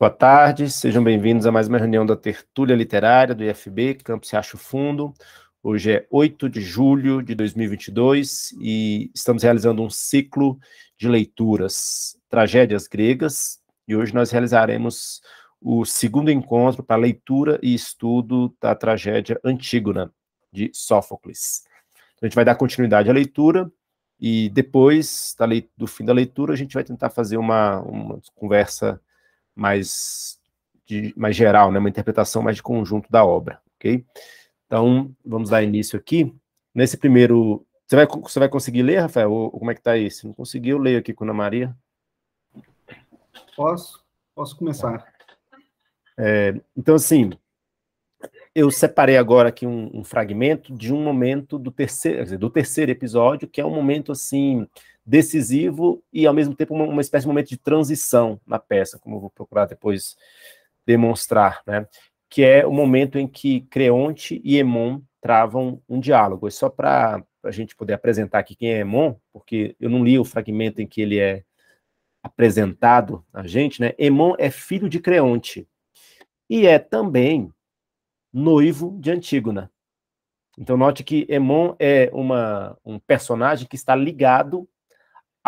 Boa tarde, sejam bem-vindos a mais uma reunião da Tertúlia Literária do IFB, Campos Se Acho Fundo. Hoje é 8 de julho de 2022 e estamos realizando um ciclo de leituras, tragédias gregas, e hoje nós realizaremos o segundo encontro para leitura e estudo da tragédia Antígona, de Sófocles. A gente vai dar continuidade à leitura, e depois da do fim da leitura, a gente vai tentar fazer uma, uma conversa mais, de, mais geral, né? uma interpretação mais de conjunto da obra, ok? Então, vamos dar início aqui. Nesse primeiro. Você vai, você vai conseguir ler, Rafael? Ou, ou como é que está isso? Não conseguiu? Eu leio aqui com a Ana Maria. Posso? Posso começar. É, então, assim, eu separei agora aqui um, um fragmento de um momento do terceiro, dizer, do terceiro episódio, que é um momento, assim, decisivo e, ao mesmo tempo, uma, uma espécie de momento de transição na peça, como eu vou procurar depois demonstrar, né? que é o momento em que Creonte e Emon travam um diálogo. É só para a gente poder apresentar aqui quem é Emon, porque eu não li o fragmento em que ele é apresentado a gente, né? Emon é filho de Creonte e é também noivo de Antígona. Então note que Emon é uma, um personagem que está ligado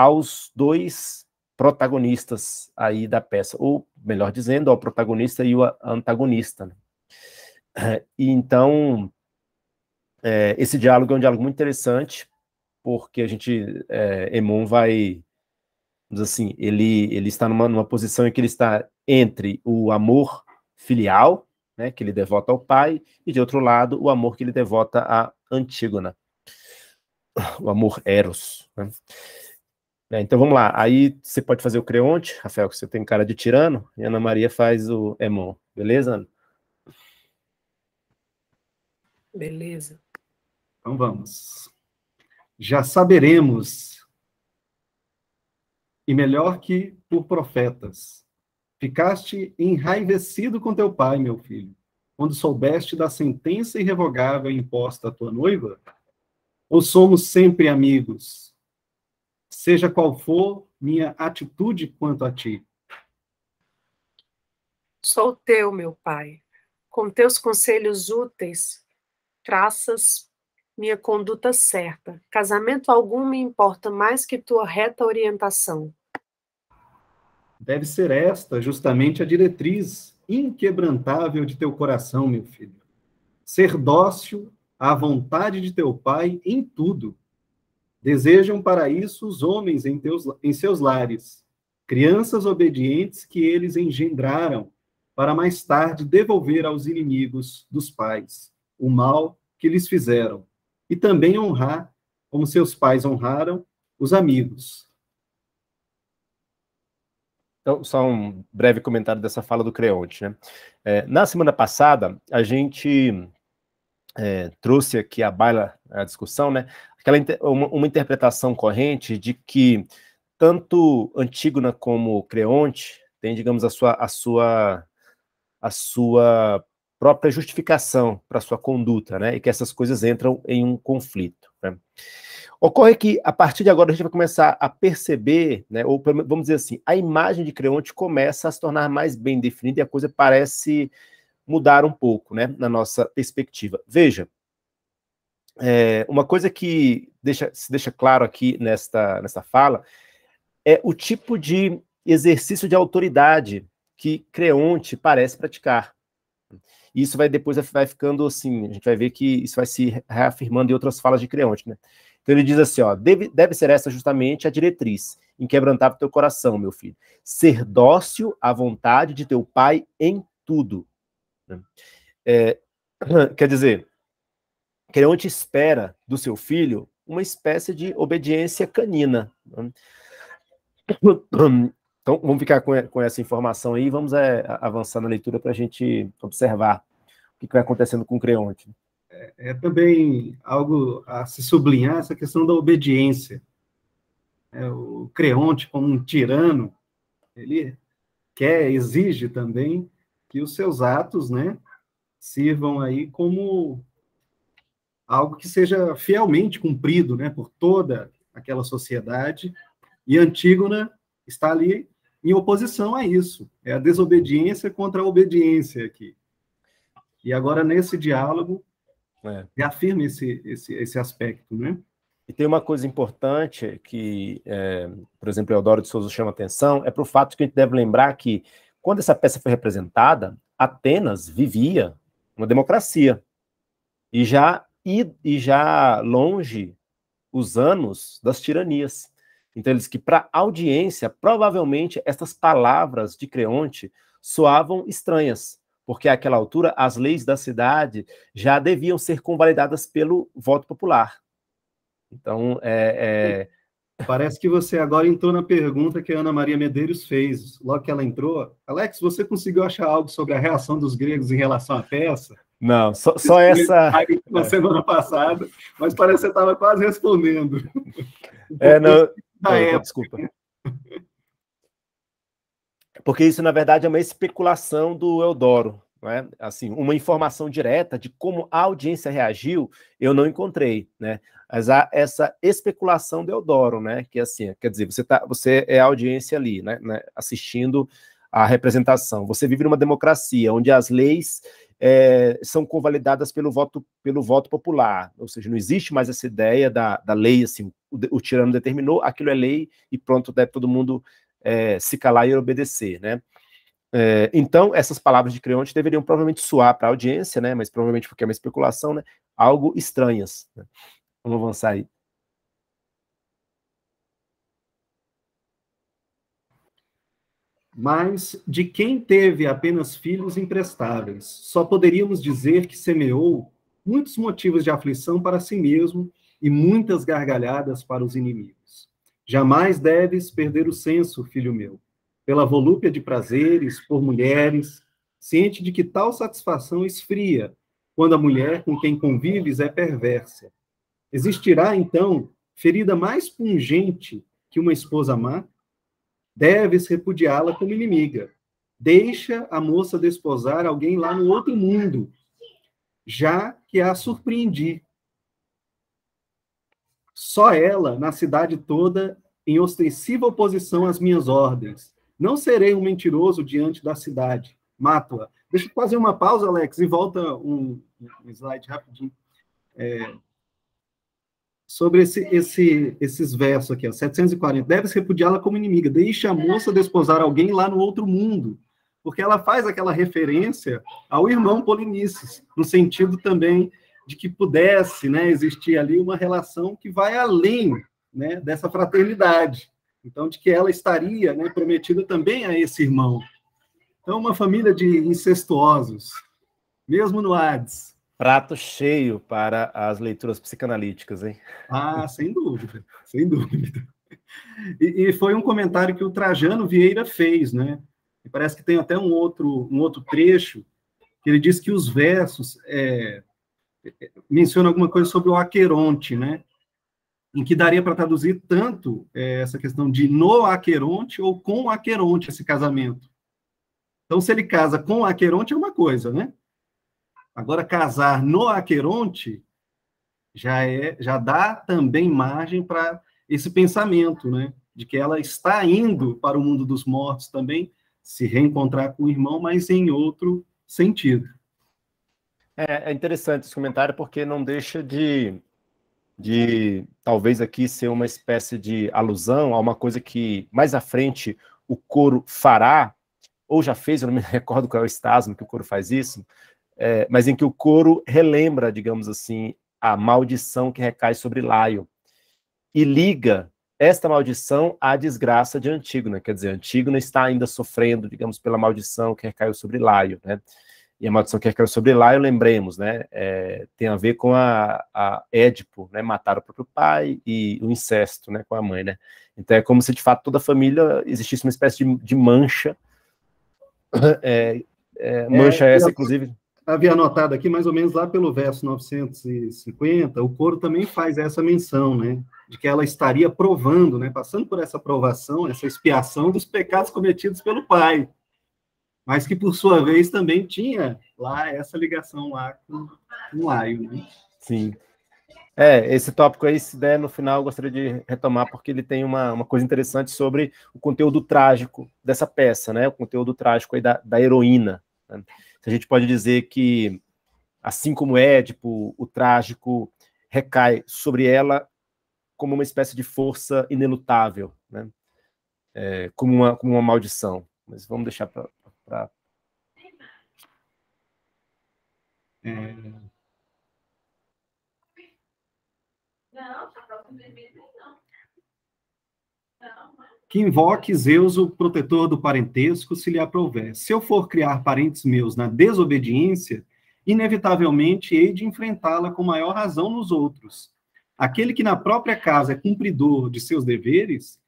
aos dois protagonistas aí da peça, ou melhor dizendo, ao protagonista e ao antagonista. Né? E então, é, esse diálogo é um diálogo muito interessante, porque a gente, é, Emon vai, assim, ele, ele está numa, numa posição em que ele está entre o amor filial, né, que ele devota ao pai, e de outro lado, o amor que ele devota a Antígona, o amor eros. Né? É, então vamos lá. Aí você pode fazer o Creonte, Rafael, que você tem cara de tirano, e Ana Maria faz o Emon, beleza, Beleza. Então vamos. Já saberemos, e melhor que por profetas. Ficaste enraivecido com teu pai, meu filho, quando soubeste da sentença irrevogável imposta à tua noiva? Ou somos sempre amigos, seja qual for minha atitude quanto a ti. Sou teu, meu Pai. Com teus conselhos úteis, traças minha conduta certa. Casamento algum me importa mais que tua reta orientação. Deve ser esta justamente a diretriz inquebrantável de teu coração, meu filho. Ser dócil à vontade de teu Pai em tudo, Desejam para isso os homens em, teus, em seus lares, crianças obedientes que eles engendraram, para mais tarde devolver aos inimigos dos pais o mal que lhes fizeram, e também honrar, como seus pais honraram, os amigos. Então, só um breve comentário dessa fala do Creonte. Né? É, na semana passada, a gente é, trouxe aqui à baila a discussão né, aquela uma, uma interpretação corrente de que tanto Antígona como Creonte têm, digamos, a sua, a sua, a sua própria justificação para sua conduta, né? E que essas coisas entram em um conflito. Né? Ocorre que a partir de agora a gente vai começar a perceber, né? Ou vamos dizer assim, a imagem de Creonte começa a se tornar mais bem definida e a coisa parece mudar um pouco, né? Na nossa perspectiva. Veja, é, uma coisa que deixa, se deixa claro aqui nesta, nesta fala é o tipo de exercício de autoridade que Creonte parece praticar. isso vai depois vai ficando assim, a gente vai ver que isso vai se reafirmando em outras falas de Creonte, né? Então ele diz assim, ó, deve, deve ser essa justamente a diretriz, inquebrantável teu coração, meu filho. Ser dócil à vontade de teu pai em tudo. É, quer dizer, Creonte espera do seu filho uma espécie de obediência canina. Então, vamos ficar com essa informação aí, vamos é, avançar na leitura para a gente observar o que vai acontecendo com Creonte. É, é também algo a se sublinhar essa questão da obediência. É, o Creonte, como um tirano, ele quer, exige também que os seus atos, né, sirvam aí como algo que seja fielmente cumprido né, por toda aquela sociedade. E Antígona está ali em oposição a isso. É a desobediência contra a obediência aqui. E agora, nesse diálogo, é. reafirma esse, esse, esse aspecto, né? E tem uma coisa importante que, é, por exemplo, Eudoro de Souza chama atenção, é para o fato que a gente deve lembrar que, quando essa peça foi representada, Atenas vivia uma democracia. E já e, e já longe os anos das tiranias. Então, eles diz que para a audiência, provavelmente estas palavras de Creonte soavam estranhas, porque àquela altura as leis da cidade já deviam ser convalidadas pelo voto popular. Então, é, é... Parece que você agora entrou na pergunta que a Ana Maria Medeiros fez. Logo que ela entrou, Alex, você conseguiu achar algo sobre a reação dos gregos em relação à peça? Não, só, só essa. Na semana passada, mas parece que você estava quase respondendo. É, não. não, época. Desculpa. Porque isso, na verdade, é uma especulação do Eudoro. Né? Assim, uma informação direta de como a audiência reagiu, eu não encontrei. Né? Mas há essa especulação do Eudoro, né? Que assim, quer dizer, você, tá, você é a audiência ali, né? né assistindo a representação. Você vive numa democracia onde as leis é, são convalidadas pelo voto, pelo voto popular, ou seja, não existe mais essa ideia da, da lei, assim, o, o tirano determinou, aquilo é lei e pronto, deve todo mundo é, se calar e obedecer, né? É, então, essas palavras de Creonte deveriam provavelmente soar para a audiência, né? Mas provavelmente porque é uma especulação, né? Algo estranhas. Né? Vamos avançar aí. mas de quem teve apenas filhos imprestáveis. Só poderíamos dizer que semeou muitos motivos de aflição para si mesmo e muitas gargalhadas para os inimigos. Jamais deves perder o senso, filho meu, pela volúpia de prazeres, por mulheres, ciente de que tal satisfação esfria quando a mulher com quem convives é perversa. Existirá, então, ferida mais pungente que uma esposa má? Deves repudiá-la como inimiga. Deixa a moça desposar alguém lá no outro mundo, já que a surpreendi. Só ela, na cidade toda, em ostensiva oposição às minhas ordens. Não serei um mentiroso diante da cidade. Mato-a. Deixa eu fazer uma pausa, Alex, e volta um, um slide rapidinho. É, sobre esse, esse, esses versos aqui, ó, 740. Deves repudiá-la como inimiga. Deixe a moça desposar alguém lá no outro mundo. Porque ela faz aquela referência ao irmão Polinices, no sentido também de que pudesse né, existir ali uma relação que vai além né, dessa fraternidade. Então, de que ela estaria né, prometida também a esse irmão. Então, uma família de incestuosos, mesmo no Hades prato cheio para as leituras psicanalíticas, hein? Ah, sem dúvida, sem dúvida. E, e, foi um comentário que o Trajano Vieira fez, né? E parece que tem até um outro, um outro trecho que ele diz que os versos é, menciona alguma coisa sobre o Aqueronte, né? Em que daria para traduzir tanto é, essa questão de no Aqueronte ou com Aqueronte esse casamento. Então, se ele casa com Aqueronte é uma coisa, né? Agora, casar no Aqueronte já, é, já dá também margem para esse pensamento, né? De que ela está indo para o mundo dos mortos também, se reencontrar com o irmão, mas em outro sentido. É, é interessante esse comentário, porque não deixa de, de, talvez aqui ser uma espécie de alusão a uma coisa que mais à frente o coro fará, ou já fez, eu não me recordo qual é o estasmo que o coro faz isso, é, mas em que o coro relembra, digamos assim, a maldição que recai sobre Laio e liga esta maldição à desgraça de Antígona, quer dizer, Antígona está ainda sofrendo, digamos, pela maldição que recaiu sobre Laio, né? E a maldição que recaiu sobre Laio, lembremos, né, é, tem a ver com a, a Édipo, né, matar o próprio pai e o incesto, né, com a mãe, né? Então é como se de fato toda a família existisse uma espécie de, de mancha, é, é, é, mancha essa, inclusive havia anotado aqui, mais ou menos lá pelo verso 950, o coro também faz essa menção, né? De que ela estaria provando, né? Passando por essa provação, essa expiação dos pecados cometidos pelo pai. Mas que, por sua vez, também tinha lá essa ligação lá com, com Laio, né? Sim. É, esse tópico aí, se der no final, eu gostaria de retomar, porque ele tem uma, uma coisa interessante sobre o conteúdo trágico dessa peça, né? O conteúdo trágico aí da, da heroína. Né? se a gente pode dizer que, assim como Édipo, o trágico recai sobre ela como uma espécie de força inelutável, né? É, como, uma, como uma maldição. Mas vamos deixar para. Pra... É... Não, tá próximo que invoque Zeus, o protetor do parentesco, se lhe aprouver. Se eu for criar parentes meus na desobediência, inevitavelmente hei de enfrentá-la com maior razão nos outros. Aquele que na própria casa é cumpridor de seus deveres,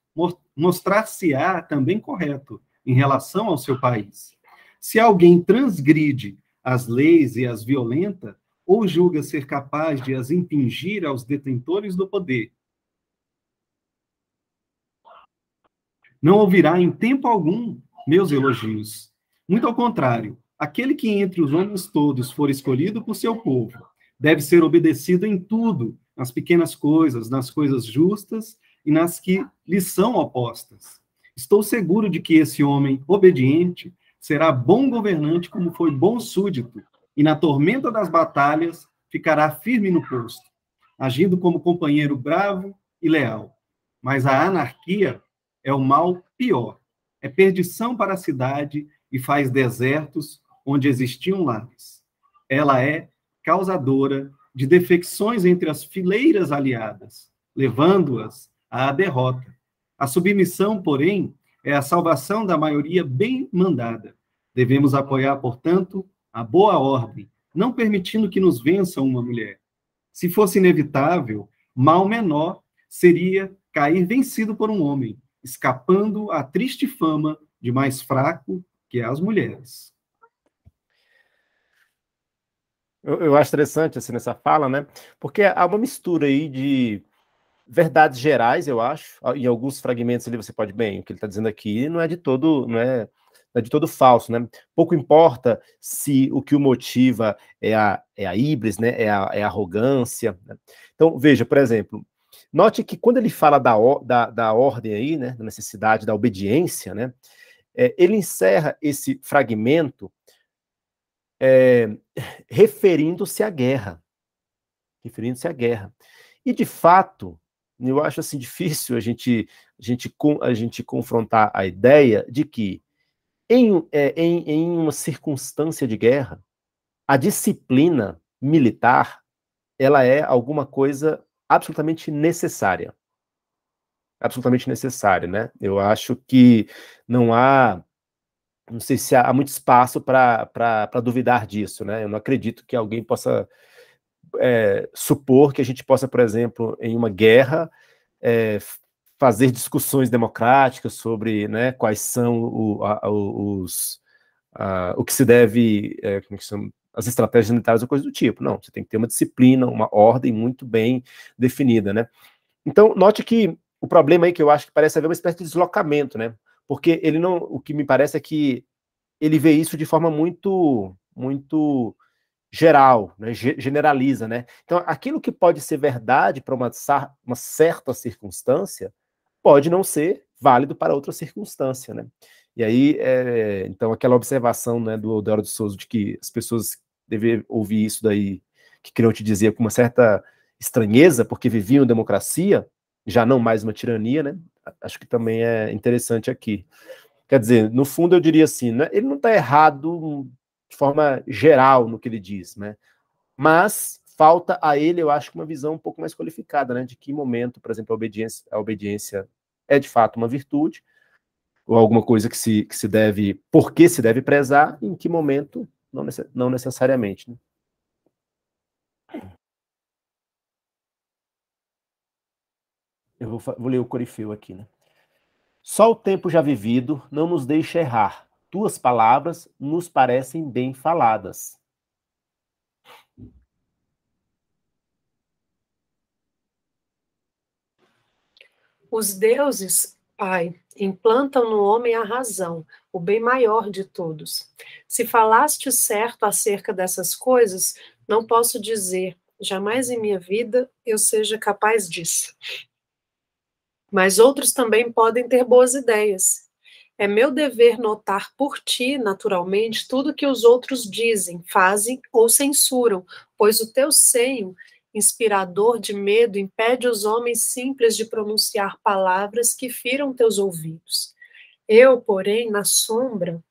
mostrar-se-á também correto em relação ao seu país. Se alguém transgride as leis e as violenta, ou julga ser capaz de as impingir aos detentores do poder, não ouvirá em tempo algum meus elogios. Muito ao contrário, aquele que entre os homens todos for escolhido por seu povo, deve ser obedecido em tudo, nas pequenas coisas, nas coisas justas e nas que lhe são opostas. Estou seguro de que esse homem obediente será bom governante como foi bom súdito, e na tormenta das batalhas ficará firme no posto, agindo como companheiro bravo e leal. Mas a anarquia é o mal pior. É perdição para a cidade e faz desertos onde existiam lares. Ela é causadora de defecções entre as fileiras aliadas, levando-as à derrota. A submissão, porém, é a salvação da maioria bem mandada. Devemos apoiar, portanto, a boa ordem, não permitindo que nos vença uma mulher. Se fosse inevitável, mal menor seria cair vencido por um homem, escapando à triste fama de mais fraco, que as mulheres. Eu, eu acho interessante assim, nessa fala, né? Porque há uma mistura aí de verdades gerais, eu acho. Em alguns fragmentos ali você pode bem, o que ele está dizendo aqui não é de todo, não é, não é, de todo falso, né? Pouco importa se o que o motiva é a é a híbris, né? É a, é a arrogância. Né? Então veja, por exemplo, Note que quando ele fala da, da, da ordem aí, né, da necessidade da obediência, né, é, ele encerra esse fragmento é, referindo-se à guerra. Referindo-se à guerra. E, de fato, eu acho assim difícil a gente, a gente, a gente confrontar a ideia de que, em, é, em, em uma circunstância de guerra, a disciplina militar ela é alguma coisa absolutamente necessária. Absolutamente necessária, né? Eu acho que não há não sei se há muito espaço para duvidar disso, né? Eu não acredito que alguém possa é, supor que a gente possa, por exemplo, em uma guerra, é, fazer discussões democráticas sobre né, quais são o, a, os a, o que se deve é, como é que chama, as estratégias sanitárias ou coisa do tipo. Não, você tem que ter uma disciplina, uma ordem muito bem definida, né? Então, note que o problema aí que eu acho que parece haver uma espécie de deslocamento, né? Porque ele não, o que me parece é que ele vê isso de forma muito, muito geral, né? generaliza, né? Então, aquilo que pode ser verdade para uma, uma certa circunstância pode não ser válido para outra circunstância, né? E aí, é, então, aquela observação né, do Eldoro de Souza de que as pessoas devem ouvir isso daí, que criou te dizia, com uma certa estranheza, porque viviam democracia, já não mais uma tirania, né? Acho que também é interessante aqui. Quer dizer, no fundo, eu diria assim: né, ele não está errado hum, de forma geral no que ele diz, né? Mas falta a ele, eu acho, uma visão um pouco mais qualificada, né? De que momento, por exemplo, a obediência, a obediência é de fato uma virtude ou alguma coisa que se, que se deve, por que se deve prezar, em que momento, não, necess, não necessariamente. Né? Eu vou, vou ler o Corifeu aqui, né? Só o tempo já vivido não nos deixa errar. Tuas palavras nos parecem bem faladas. Os deuses, Pai, Implantam no homem a razão, o bem maior de todos. Se falaste certo acerca dessas coisas, não posso dizer, jamais em minha vida eu seja capaz disso. Mas outros também podem ter boas ideias. É meu dever notar por ti, naturalmente, tudo que os outros dizem, fazem ou censuram, pois o teu seio inspirador de medo, impede os homens simples de pronunciar palavras que firam teus ouvidos. Eu, porém, na sombra.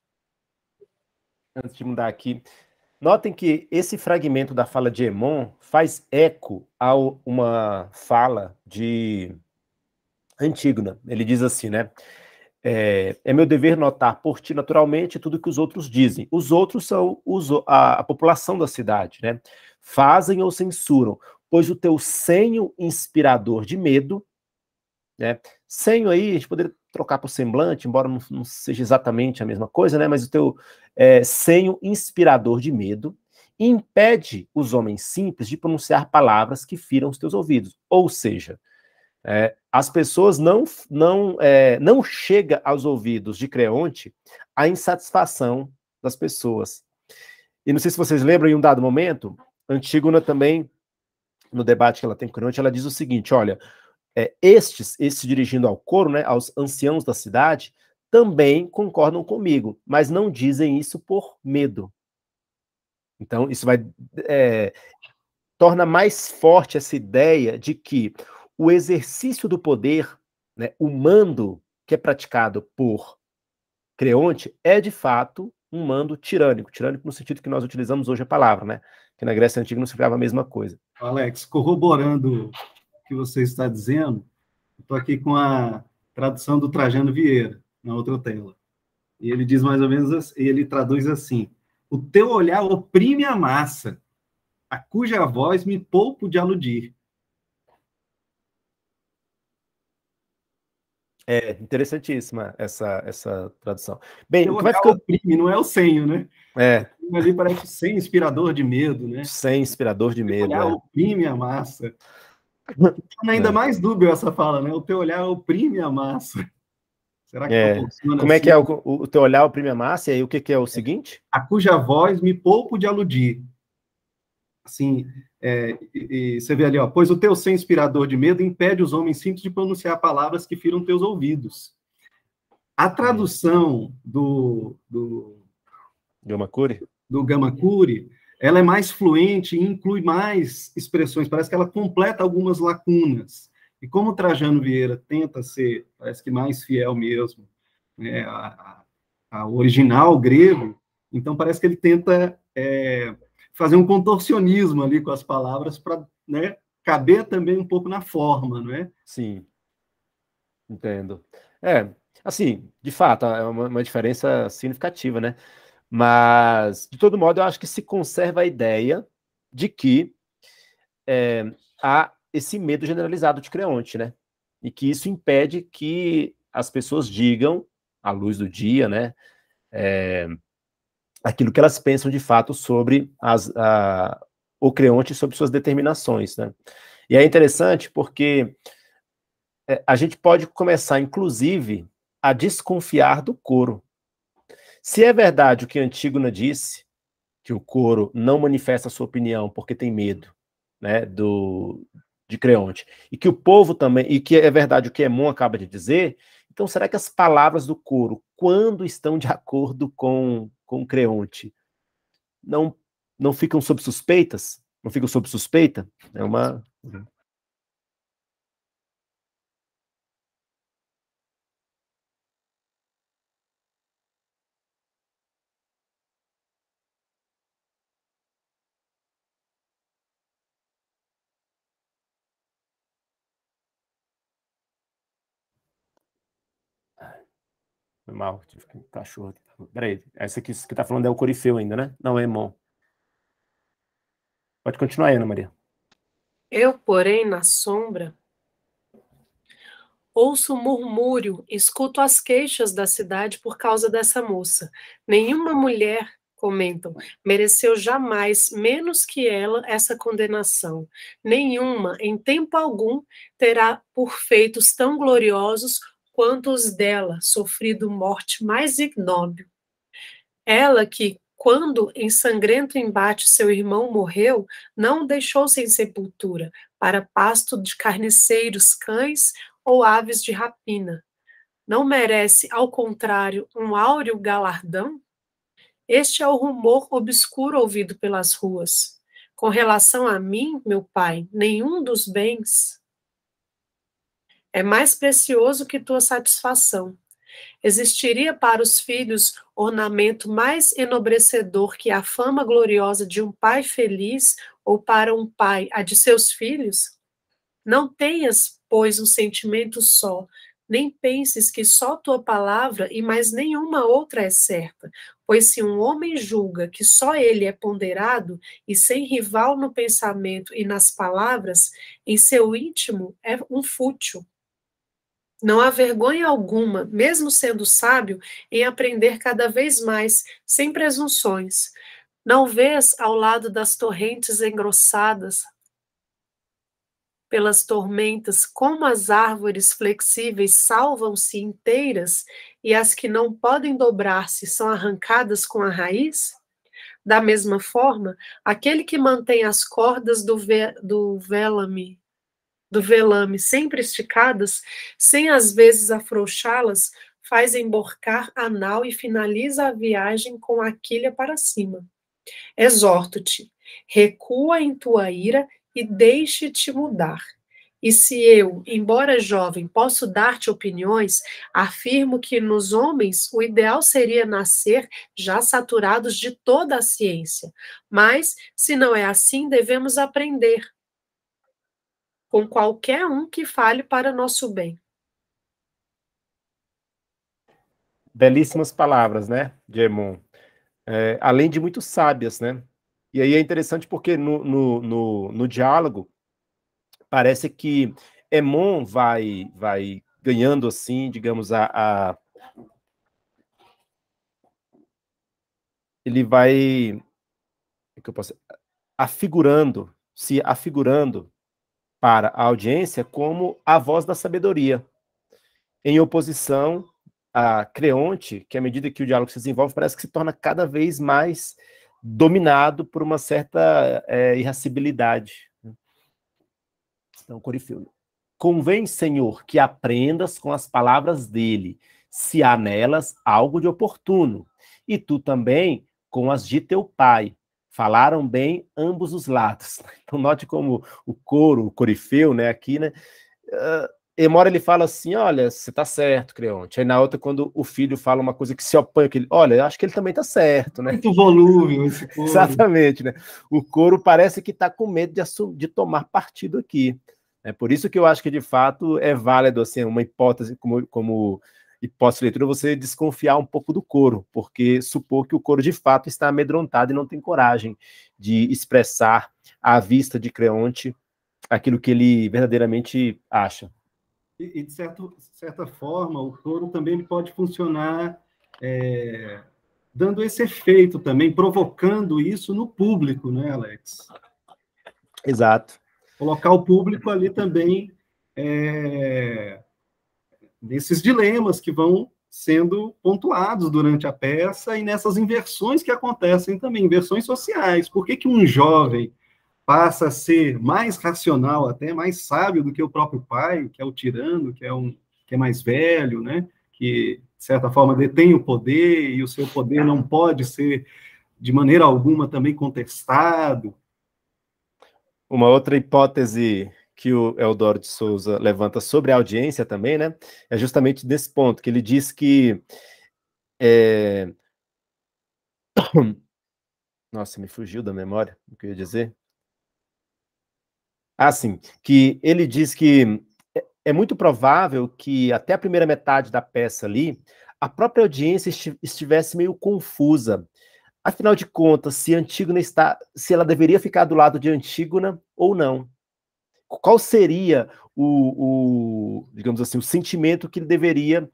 Antes de mudar aqui, notem que esse fragmento da fala de Emon faz eco a uma fala de Antígona. Ele diz assim, né? É, é, meu dever notar por ti naturalmente tudo que os outros dizem. Os outros são os, a, a, população da cidade, né? Fazem ou censuram, pois o teu senho inspirador de medo, né? Senho aí, a gente poderia trocar por semblante, embora não, não seja exatamente a mesma coisa, né? Mas o teu é, senho inspirador de medo impede os homens simples de pronunciar palavras que firam os teus ouvidos. Ou seja, é, as pessoas não não é, não chega aos ouvidos de Creonte a insatisfação das pessoas. E não sei se vocês lembram, em um dado momento, Antígona também, no debate que ela tem com Creonte, ela diz o seguinte: olha, é, estes, estes dirigindo ao coro, né, aos anciãos da cidade, também concordam comigo, mas não dizem isso por medo. Então, isso vai. É, torna mais forte essa ideia de que o exercício do poder, né, o mando que é praticado por Creonte é de fato um mando tirânico, tirânico no sentido que nós utilizamos hoje a palavra, né? Que na Grécia Antiga não significava a mesma coisa. Alex, corroborando o que você está dizendo, estou aqui com a tradução do Trajano Vieira, na outra tela. E ele diz mais ou menos assim, ele traduz assim: O teu olhar oprime a massa, a cuja voz me poupo de aludir. É, interessantíssima essa, essa tradução. Bem, o é que vai ficar... Oprime, não é o senho, né? É. Ali parece sem inspirador de medo, né? Sem inspirador de medo. O olhar é. oprime a massa. Ainda é. mais dúbio essa fala, né? O teu olhar oprime a massa. Será que é. Como assim? é que é assim? o, o teu olhar oprime a massa? E aí o que, que é o é. seguinte? A cuja voz me poupo de aludir. Assim, é, e, e, você vê ali, ó, pois o teu ser inspirador de medo impede os homens simples de pronunciar palavras que firam teus ouvidos. A tradução do, do Gamakuri, do Gamakuri, ela é mais fluente e inclui mais expressões. Parece que ela completa algumas lacunas. E como o Trajano Vieira tenta ser, parece que mais fiel mesmo, né, a, a original grego, então parece que ele tenta é, fazer um contorcionismo ali com as palavras para né, caber também um pouco na forma, não é? Sim, entendo. É, assim, de fato, é uma, uma diferença significativa, né? Mas, de todo modo, eu acho que se conserva a ideia de que é, há esse medo generalizado de Creonte, né? E que isso impede que as pessoas digam, à luz do dia, né? É, aquilo que elas pensam de fato sobre as, a, o Creonte sobre suas determinações. Né? E é interessante porque é, a gente pode começar, inclusive, a desconfiar do coro. Se é verdade o que Antígona disse, que o coro não manifesta sua opinião porque tem medo né, do, de Creonte, e que o povo também, e que é verdade o que Emon acaba de dizer, então será que as palavras do coro, quando estão de acordo com com Creonte não não ficam sob suspeitas? Não ficam sob suspeita? É uma Foi mal, tive um cachorro aqui. Peraí, essa aqui que tá falando é o Corifeu ainda, né? Não, é Emon. Pode continuar, Ana Maria. Eu, porém, na sombra, ouço o murmúrio, escuto as queixas da cidade por causa dessa moça. Nenhuma mulher, comentam, mereceu jamais, menos que ela, essa condenação. Nenhuma, em tempo algum, terá por feitos tão gloriosos quantos dela sofrido morte mais ignóbil. Ela que, quando em sangrento embate seu irmão morreu, não o deixou sem sepultura, para pasto de carniceiros, cães ou aves de rapina. Não merece, ao contrário, um áureo galardão? Este é o rumor obscuro ouvido pelas ruas. Com relação a mim, meu pai, nenhum dos bens é mais precioso que tua satisfação. Existiria para os filhos ornamento mais enobrecedor que a fama gloriosa de um pai feliz ou para um pai a de seus filhos? Não tenhas, pois, um sentimento só, nem penses que só tua palavra e mais nenhuma outra é certa, pois se um homem julga que só ele é ponderado e sem rival no pensamento e nas palavras, em seu íntimo é um fútil não há vergonha alguma, mesmo sendo sábio, em aprender cada vez mais, sem presunções. Não vês ao lado das torrentes engrossadas pelas tormentas como as árvores flexíveis salvam-se inteiras e as que não podem dobrar-se são arrancadas com a raiz? Da mesma forma, aquele que mantém as cordas do, ve do do velame sempre esticadas, sem às vezes afrouxá-las, faz emborcar a nau e finaliza a viagem com a quilha para cima. Exorto-te, recua em tua ira e deixe-te mudar. E se eu, embora jovem, posso dar-te opiniões, afirmo que nos homens o ideal seria nascer já saturados de toda a ciência. Mas, se não é assim, devemos aprender, com qualquer um que fale para nosso bem. Belíssimas palavras, né, Gemon? É, além de muito sábias, né? E aí é interessante porque no, no, no, no diálogo parece que Emon vai vai ganhando assim, digamos a, a, ele vai é que eu posso afigurando, se afigurando para a audiência como a voz da sabedoria, em oposição a Creonte, que à medida que o diálogo se desenvolve, parece que se torna cada vez mais dominado por uma certa é, irascibilidade. Né? Então, Corifeu. Convém, Senhor, que aprendas com as palavras dele, se há nelas algo de oportuno, e tu também com as de teu pai, falaram bem ambos os lados. Então, note como o coro, o corifeu, né, aqui, né, uh, Emora ele fala assim: olha, você está certo, Creonte. Aí na outra, quando o filho fala uma coisa que se opõe, que ele, olha, acho que ele também está certo, né? Muito volume esse coro. Exatamente, né? O coro parece que está com medo de, de tomar partido aqui. É por isso que eu acho que, de fato, é válido assim, uma hipótese como, como e pós-leitura você desconfiar um pouco do coro, porque supor que o coro de fato está amedrontado e não tem coragem de expressar à vista de Creonte aquilo que ele verdadeiramente acha. E, e de certo, certa forma, o coro também pode funcionar é, dando esse efeito também, provocando isso no público, né, Alex? Exato. Colocar o público ali também é, desses dilemas que vão sendo pontuados durante a peça e nessas inversões que acontecem também, inversões sociais. Por que, que um jovem passa a ser mais racional, até mais sábio do que o próprio pai, que é o tirano, que é um que é mais velho, né? Que de certa forma detém o poder e o seu poder não pode ser de maneira alguma também contestado. Uma outra hipótese que o Eldoro de Souza levanta sobre a audiência também, né? É justamente desse ponto que ele diz que é... Nossa, me fugiu da memória o que eu ia dizer. Ah, sim, que ele diz que é, é muito provável que até a primeira metade da peça ali, a própria audiência estivesse meio confusa. Afinal de contas, se Antígona está, se ela deveria ficar do lado de Antígona ou não qual seria o, o, digamos assim, o sentimento que ele deveria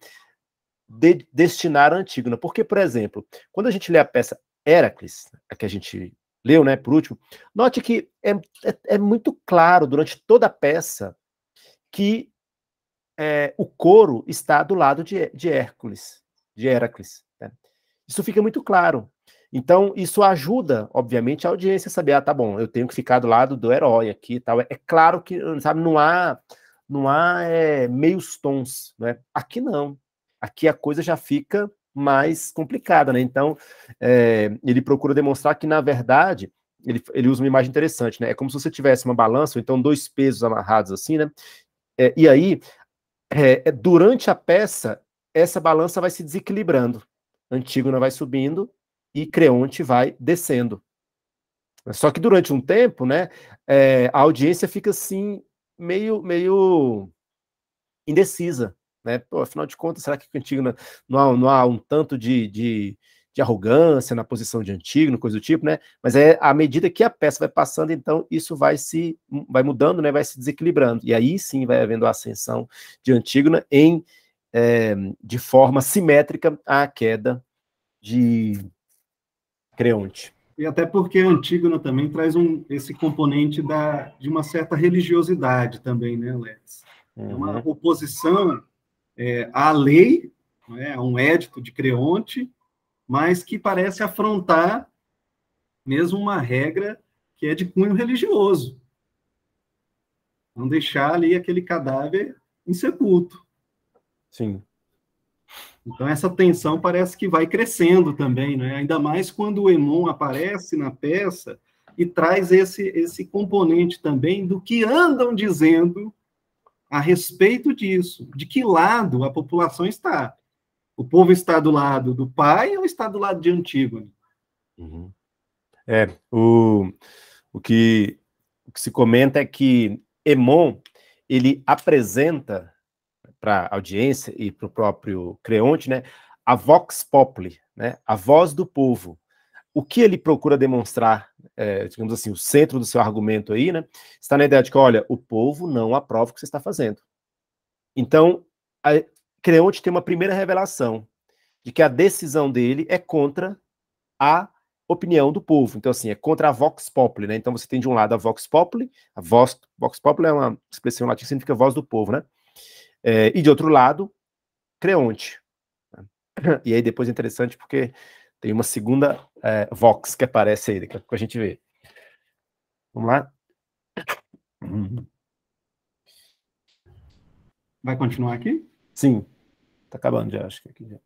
de, destinar a Antígona. Porque, por exemplo, quando a gente lê a peça Heracles, a que a gente leu, né, por último, note que é, é, é muito claro durante toda a peça que é, o coro está do lado de, de Hércules, de Heracles. Né? Isso fica muito claro. Então, isso ajuda, obviamente, a audiência a saber, ah, tá bom, eu tenho que ficar do lado do herói aqui e tal. É, é claro que, sabe, não há, não há é, meios tons, né? Aqui não. Aqui a coisa já fica mais complicada, né? Então, é, ele procura demonstrar que, na verdade, ele, ele usa uma imagem interessante, né? É como se você tivesse uma balança, ou então dois pesos amarrados assim, né? É, e aí, é, é durante a peça, essa balança vai se desequilibrando. Antígona vai subindo e Creonte vai descendo. Só que durante um tempo, né, é, a audiência fica assim meio meio indecisa, né? Pô, afinal de contas, será que Antígona não há, não há um tanto de, de, de arrogância na posição de Antígona, coisa do tipo, né? Mas é à medida que a peça vai passando, então isso vai se vai mudando, né? Vai se desequilibrando e aí sim vai havendo a ascensão de Antígona em é, de forma simétrica à queda de Creonte. E até porque Antígona também traz um, esse componente da, de uma certa religiosidade também, né, Let's? Uhum. É uma uhum. oposição é, à lei, né, a um édito de Creonte, mas que parece afrontar mesmo uma regra que é de cunho religioso. Não deixar ali aquele cadáver insepulto. Sim. Então, essa tensão parece que vai crescendo também, né? ainda mais quando o Emon aparece na peça e traz esse, esse componente também do que andam dizendo a respeito disso, de que lado a população está. O povo está do lado do pai ou está do lado de Antígone? Uhum. É, o, o, que, o que se comenta é que Emon ele apresenta para a audiência e para o próprio Creonte, né? A vox populi, né? A voz do povo. O que ele procura demonstrar, é, digamos assim, o centro do seu argumento aí, né? Está na ideia de que, olha, o povo não aprova o que você está fazendo. Então, a, Creonte tem uma primeira revelação de que a decisão dele é contra a opinião do povo. Então, assim, é contra a vox populi, né? Então, você tem de um lado a vox populi, a voz, vox populi é uma expressão latina que significa voz do povo, né? É, e de outro lado, Creonte. Né? Uhum. E aí depois é interessante porque tem uma segunda é, vox que aparece aí, que a gente vê. Vamos lá? Vai continuar aqui? Sim. Está acabando já, acho que aqui já.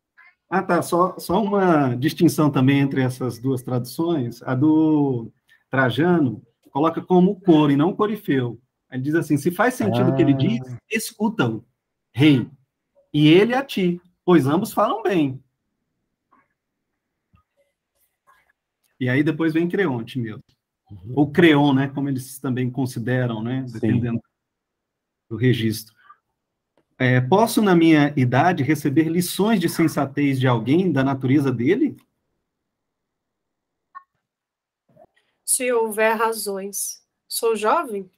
Ah, tá. Só, só uma distinção também entre essas duas traduções. A do Trajano coloca como cor e não corifeu. Ele diz assim: se faz sentido o ah. que ele ah. diz, escutam rei, e ele a ti, pois ambos falam bem. E aí depois vem Creonte mesmo. Uhum. Ou Creon, né? Como eles também consideram, né? Sim. Dependendo do registro. É, posso, na minha idade, receber lições de sensatez de alguém da natureza dele? Se houver razões. Sou jovem?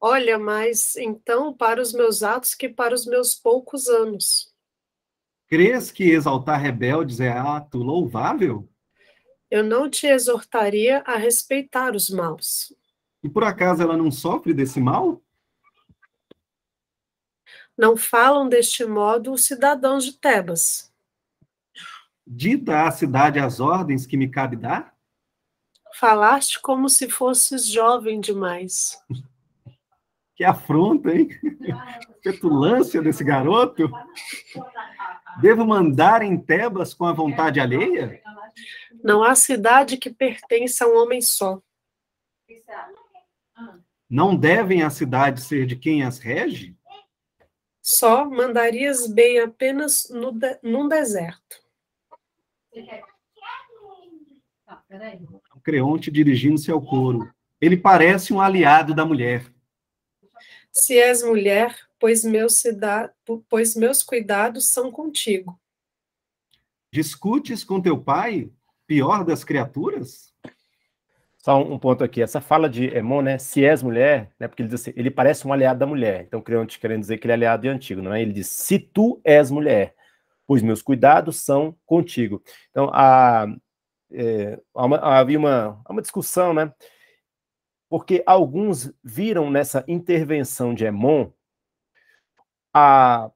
Olha, mas então para os meus atos que para os meus poucos anos. Crês que exaltar rebeldes é ato louvável? Eu não te exortaria a respeitar os maus. E por acaso ela não sofre desse mal? Não falam deste modo os cidadãos de Tebas. Dita a cidade as ordens que me cabe dar? Falaste como se fosses jovem demais. Que afronta, hein? Petulância desse garoto. Devo mandar em Tebas com a vontade alheia? Não há cidade que pertença a um homem só. Não devem as cidades ser de quem as rege? Só mandarias bem apenas no de, num deserto. É creonte dirigindo-se ao coro. Ele parece um aliado da mulher. Se és mulher, pois meus, pois meus cuidados são contigo. Discutes com teu pai, pior das criaturas? Só um ponto aqui, essa fala de Emon, né? Se és mulher, né? Porque ele diz assim, ele parece um aliado da mulher. Então, Creonte querendo dizer que ele é aliado de antigo, não é? Ele diz: se tu és mulher, pois meus cuidados são contigo. Então, a, é, uma, havia uma, uma discussão, né? porque alguns viram nessa intervenção de Emon a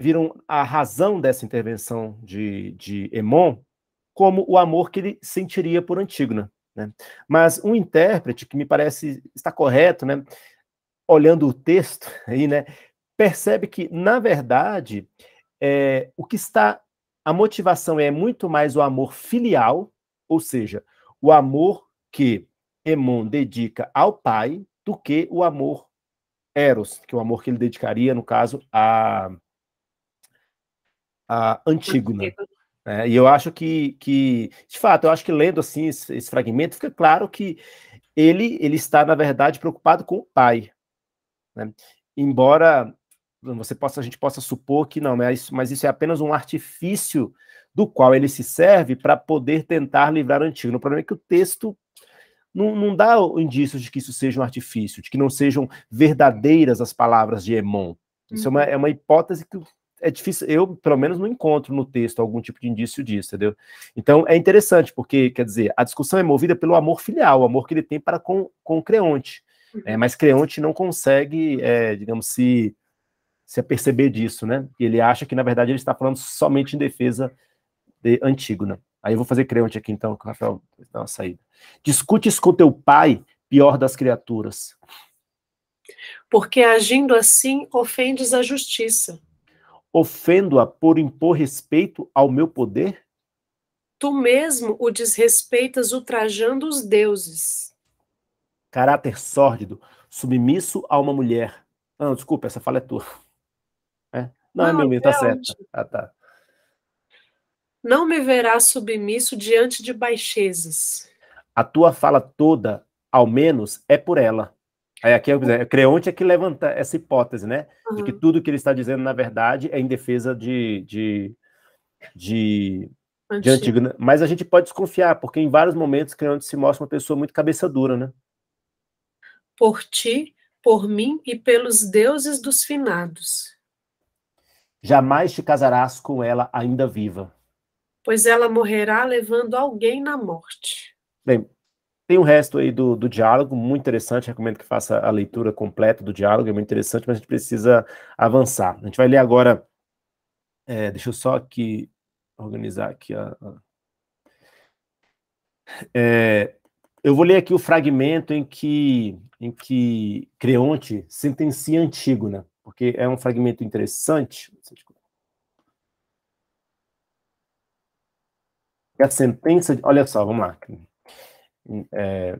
viram a razão dessa intervenção de, de como o amor que ele sentiria por Antígona. Né? Mas um intérprete que me parece está correto, né? olhando o texto aí, né? percebe que na verdade é, o que está a motivação é muito mais o amor filial, ou seja, o amor que Emon dedica ao pai do que o amor Eros, que é o amor que ele dedicaria, no caso, a, a Antígona. É, e eu acho que, que, de fato, eu acho que lendo assim esse, esse, fragmento, fica claro que ele, ele está, na verdade, preocupado com o pai. Né? Embora você possa, a gente possa supor que não, mas, mas isso é apenas um artifício do qual ele se serve para poder tentar livrar Antígona. O problema é que o texto não, não dá indícios de que isso seja um artifício, de que não sejam verdadeiras as palavras de Emon. Isso uhum. é, uma, uhum. é uma hipótese que é difícil, eu pelo menos não encontro no texto algum tipo de indício disso, entendeu? Então é interessante, porque, quer dizer, a discussão é movida pelo amor filial, o amor que ele tem para com, com Creonte. É, uhum. mas Creonte não consegue, é, digamos, se, se aperceber disso, né? Ele acha que, na verdade, ele está falando somente em defesa de Antígona. Aí eu vou fazer creonte aqui então, que o Rafael dá uma saída. Discutes com teu pai, pior das criaturas. Porque agindo assim, ofendes a justiça. Ofendo-a por impor respeito ao meu poder? Tu mesmo o desrespeitas ultrajando os deuses. Caráter sórdido, submisso a uma mulher. Não, desculpa, essa fala é tua. É? Não, é Não, tá é meu, tá certo. Ah, tá não me verás submisso diante de baixezas. A tua fala toda, ao menos, é por ela. Aí aqui é, é Creonte é que levanta essa hipótese, né? Uhum. De que tudo que ele está dizendo, na verdade, é em defesa de, de, de, Antigo. de Antígona. Né? Mas a gente pode desconfiar, porque em vários momentos Creonte se mostra uma pessoa muito cabeça dura, né? Por ti, por mim e pelos deuses dos finados. Jamais te casarás com ela ainda viva pois ela morrerá levando alguém na morte. Bem, tem o resto aí do, do diálogo, muito interessante, recomendo que faça a leitura completa do diálogo, é muito interessante, mas a gente precisa avançar. A gente vai ler agora, é, deixa eu só aqui, organizar aqui a... É, eu vou ler aqui o fragmento em que, em que Creonte sentencia Antígona, porque é um fragmento interessante. que a sentença. De, olha só, vamos lá. É,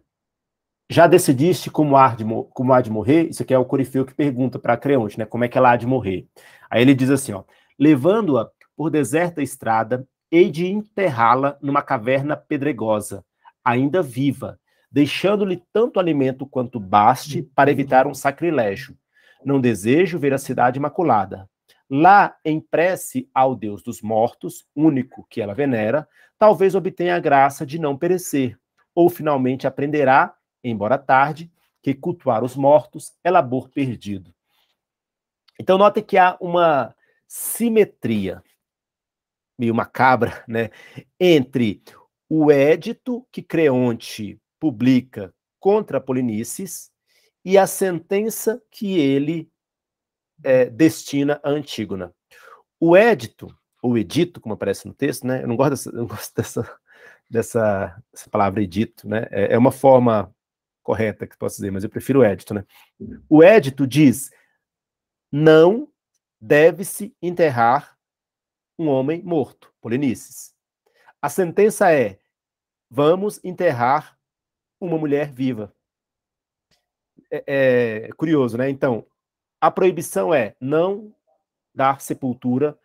já decidiste como há, de, como há de morrer? Isso aqui é o Corifeu que pergunta para Creonte, né? Como é que ela há de morrer? Aí ele diz assim, ó, levando-a por deserta estrada, hei de enterrá-la numa caverna pedregosa, ainda viva, deixando-lhe tanto alimento quanto baste para evitar um sacrilégio. Não desejo ver a cidade imaculada, Lá, em prece ao Deus dos mortos, único que ela venera, talvez obtenha a graça de não perecer, ou finalmente aprenderá, embora tarde, que cultuar os mortos é labor perdido. Então, note que há uma simetria meio macabra, né, entre o édito que Creonte publica contra Polinices e a sentença que ele é, destina a Antígona. O édito, ou edito, como aparece no texto, né? Eu não gosto dessa, não gosto dessa, dessa, dessa palavra edito, né? É, é, uma forma correta que posso dizer, mas eu prefiro o édito, né? O édito diz: não deve-se enterrar um homem morto, Polinices. A sentença é: vamos enterrar uma mulher viva. É, é curioso, né? Então, a proibição é não dar sepultura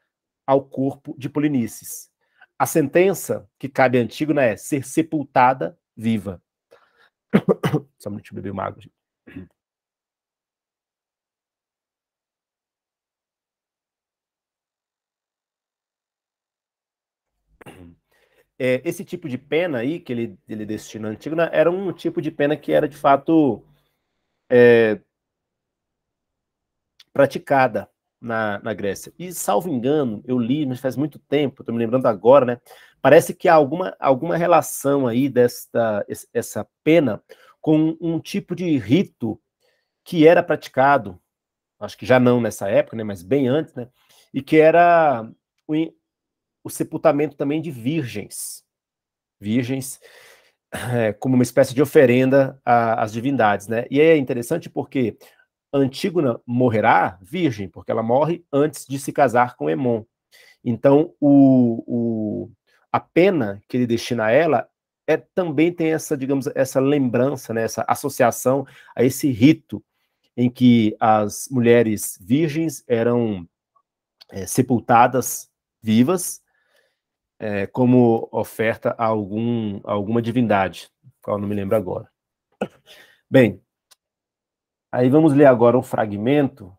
ao corpo de Polinices. A sentença que cabe a Antígona é ser sepultada viva. Só um minutinho, beber uma água, gente. É, esse tipo de pena aí que ele, ele destina a Antígona era um tipo de pena que era de fato é, praticada na, na Grécia. E, salvo engano, eu li, mas faz muito tempo, estou me lembrando agora, né? Parece que há alguma, alguma relação aí desta essa pena com um tipo de rito que era praticado, acho que já não nessa época, né, mas bem antes, né, e que era o, o sepultamento também de virgens, virgens é, como uma espécie de oferenda às divindades, né? E é interessante porque Antígona morrerá virgem, porque ela morre antes de se casar com Hemon. Então, o, o, a pena que ele destina a ela é, também tem essa, digamos, essa lembrança, né, essa associação a esse rito em que as mulheres virgens eram é, sepultadas vivas é, como oferta a, algum, a alguma divindade, qual não me lembro agora. Bem, Aí vamos ler agora um fragmento.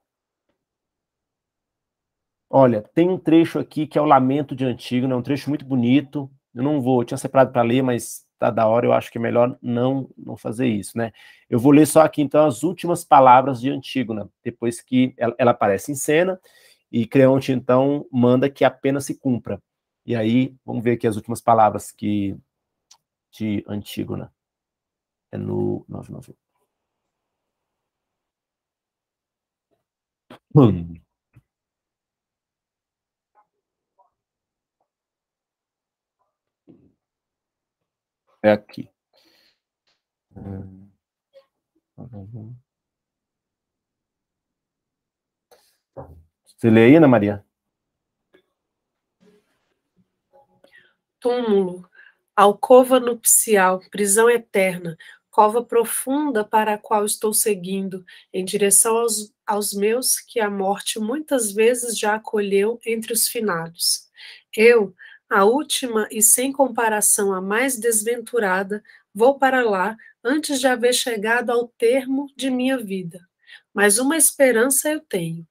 Olha, tem um trecho aqui que é o Lamento de Antígona, é um trecho muito bonito. Eu não vou, eu tinha separado para ler, mas tá da hora, eu acho que é melhor não não fazer isso, né? Eu vou ler só aqui então as últimas palavras de Antígona, depois que ela, ela aparece em cena e Creonte então manda que a pena se cumpra. E aí, vamos ver aqui as últimas palavras que de Antígona. É no 991. Hum. É aqui. Você lê aí, Ana Maria? Túmulo, alcova nupcial, prisão eterna, cova profunda para a qual estou seguindo, em direção aos, aos meus que a morte muitas vezes já acolheu entre os finados. Eu, a última e sem comparação a mais desventurada, vou para lá antes de haver chegado ao termo de minha vida. Mas uma esperança eu tenho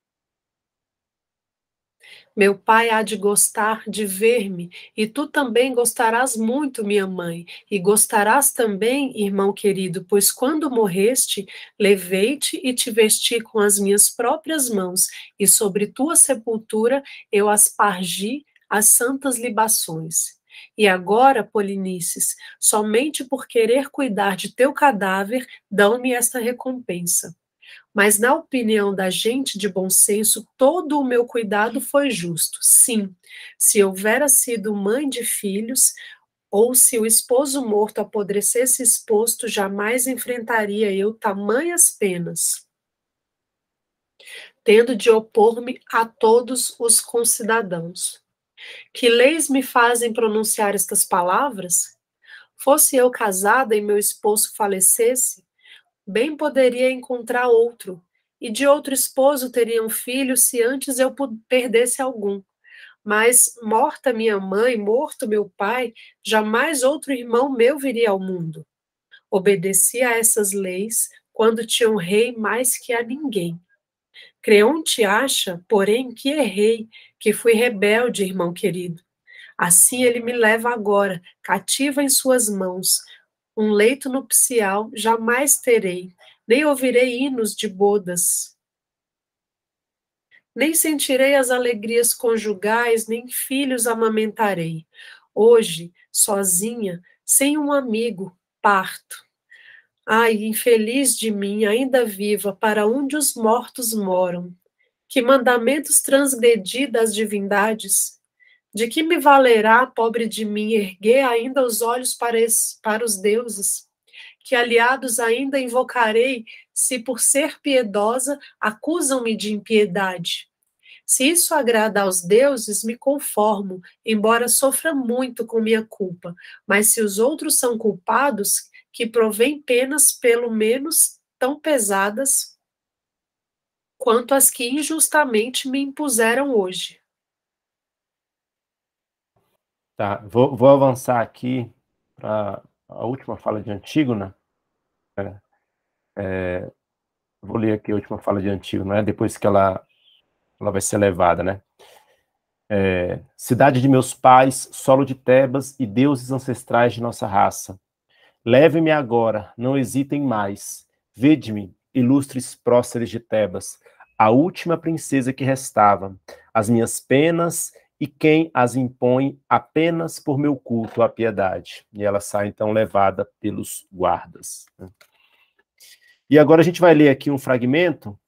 meu pai há de gostar de ver-me, e tu também gostarás muito, minha mãe, e gostarás também, irmão querido, pois quando morreste, levei-te e te vesti com as minhas próprias mãos, e sobre tua sepultura eu aspargi as santas libações. E agora, Polinices, somente por querer cuidar de teu cadáver, dão-me esta recompensa. Mas, na opinião da gente de bom senso, todo o meu cuidado foi justo. Sim, se houvera sido mãe de filhos, ou se o esposo morto apodrecesse exposto, jamais enfrentaria eu tamanhas penas, tendo de opor-me a todos os concidadãos. Que leis me fazem pronunciar estas palavras? Fosse eu casada e meu esposo falecesse, Bem poderia encontrar outro, e de outro esposo teria um filho se antes eu perdesse algum. Mas, morta minha mãe, morto meu pai, jamais outro irmão meu viria ao mundo. Obedeci a essas leis quando tinha um rei mais que a ninguém. Creonte acha, porém, que errei, que fui rebelde, irmão querido. Assim ele me leva agora, cativa em suas mãos, um leito nupcial jamais terei, nem ouvirei hinos de bodas. Nem sentirei as alegrias conjugais, nem filhos amamentarei. Hoje, sozinha, sem um amigo, parto. Ai, infeliz de mim, ainda viva, para onde os mortos moram. Que mandamentos transgredi das divindades, de que me valerá, pobre de mim, erguer ainda os olhos para, esse, para os deuses? Que aliados ainda invocarei, se por ser piedosa acusam-me de impiedade? Se isso agrada aos deuses, me conformo, embora sofra muito com minha culpa. Mas se os outros são culpados, que provém penas pelo menos tão pesadas quanto as que injustamente me impuseram hoje. Tá, vou, vou avançar aqui para a última fala de Antígona. Né? É, é, vou ler aqui a última fala de Antígona, né? depois que ela, ela vai ser levada, né? É, cidade de meus pais, solo de Tebas e deuses ancestrais de nossa raça. Leve-me agora, não hesitem mais. Vede-me, ilustres próceres de Tebas, a última princesa que restava. As minhas penas e quem as impõe apenas por meu culto à piedade. E ela sai então levada pelos guardas. Né? E agora a gente vai ler aqui um fragmento.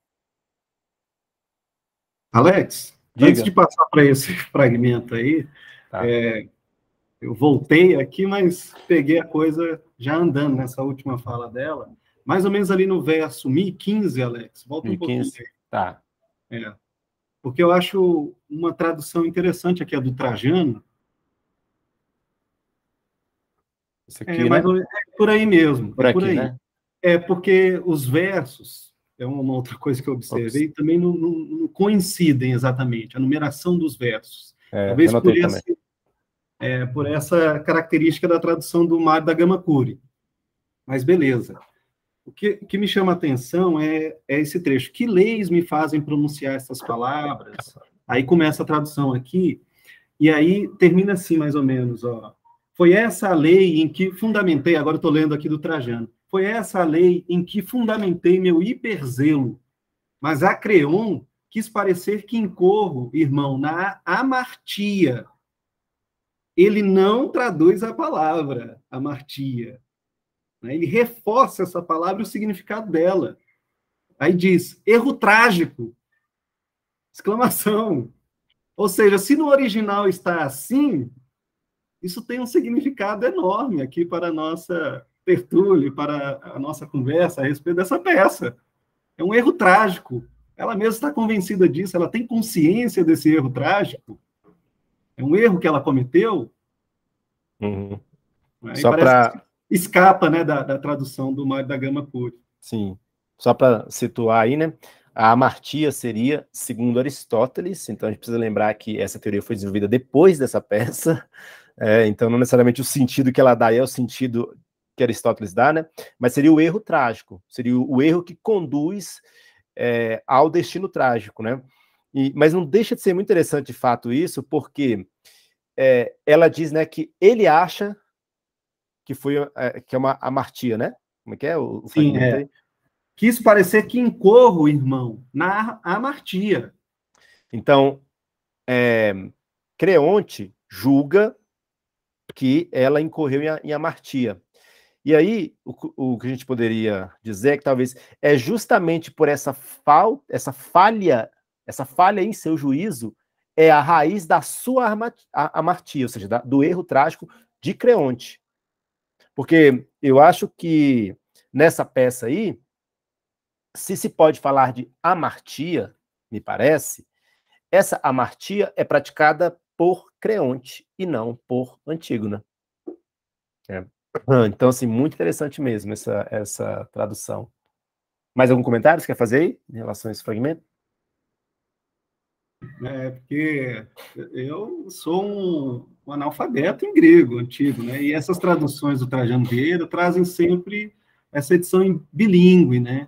Alex, Diga. antes de passar para esse fragmento aí, tá. é, eu voltei aqui, mas peguei a coisa já andando nessa última fala dela, mais ou menos ali no verso 1015, Alex. Volta 1015, um pouquinho. Tá. É porque eu acho uma tradução interessante aqui, a do Trajano. aqui, é, né? mais ou menos, é por aí mesmo. Por, é por aí. Né? É porque os versos, é uma outra coisa que eu observei, Ops. também não, não, não, coincidem exatamente, a numeração dos versos. É, Talvez por, esse, é, por essa característica da tradução do Mar da Gama Curi. Mas beleza. O que, que me chama a atenção é, é esse trecho. Que leis me fazem pronunciar essas palavras? Aí começa a tradução aqui, e aí termina assim, mais ou menos, ó. Foi essa a lei em que fundamentei, agora estou lendo aqui do Trajano, foi essa a lei em que fundamentei meu hiperzelo, mas a Creon quis parecer que incorro, irmão, na amartia. Ele não traduz a palavra, amartia. Né? Ele reforça essa palavra e o significado dela. Aí diz, erro trágico, exclamação. Ou seja, se no original está assim, isso tem um significado enorme aqui para a nossa tertúlia, para a nossa conversa a respeito dessa peça. É um erro trágico. Ela mesma está convencida disso, ela tem consciência desse erro trágico. É um erro que ela cometeu. Uhum. Só para escapa né, da, da tradução do Mário da Gama Cury. Sim, só para situar aí, né? A amartia seria, segundo Aristóteles, então a gente precisa lembrar que essa teoria foi desenvolvida depois dessa peça, é, então não necessariamente o sentido que ela dá é o sentido que Aristóteles dá, né? Mas seria o erro trágico, seria o erro que conduz é, ao destino trágico, né? E, mas não deixa de ser muito interessante de fato isso, porque é, ela diz né, que ele acha que foi é, que é uma amartia, né? Como é que é? O, o Sim, é. Quis parecer que incorro, irmão, na amartia. Então, é, Creonte julga que ela incorreu em, em amartia. E aí, o, o, que a gente poderia dizer é que talvez é justamente por essa, fal, essa falha, essa falha em seu juízo, é a raiz da sua amartia, ou seja, da, do erro trágico de Creonte. Porque eu acho que nessa peça aí, se se pode falar de amartia, me parece, essa amartia é praticada por Creonte e não por Antígona. É. Então, assim, muito interessante mesmo essa, essa tradução. Mais algum comentário que você quer fazer aí em relação a esse fragmento? é porque eu sou um, analfabeto em grego antigo, né? e essas traduções do Trajano Vieira trazem sempre essa edição bilíngue, né?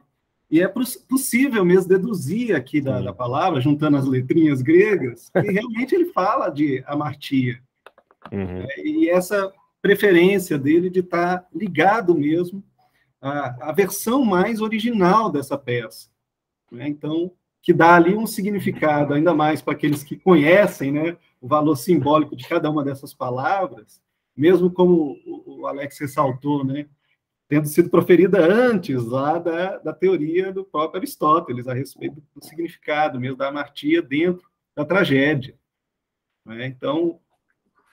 E é possível mesmo deduzir aqui da, da, palavra, juntando as letrinhas gregas, que realmente ele fala de amartia. Uhum. É, e essa preferência dele de estar tá ligado mesmo à, à, versão mais original dessa peça. Né? Então, que dá ali um significado, ainda mais para aqueles que conhecem né, o valor simbólico de cada uma dessas palavras, mesmo como o Alex ressaltou, né, tendo sido proferida antes lá da, da teoria do próprio Aristóteles, a respeito do significado mesmo da amartia dentro da tragédia. Né? Então,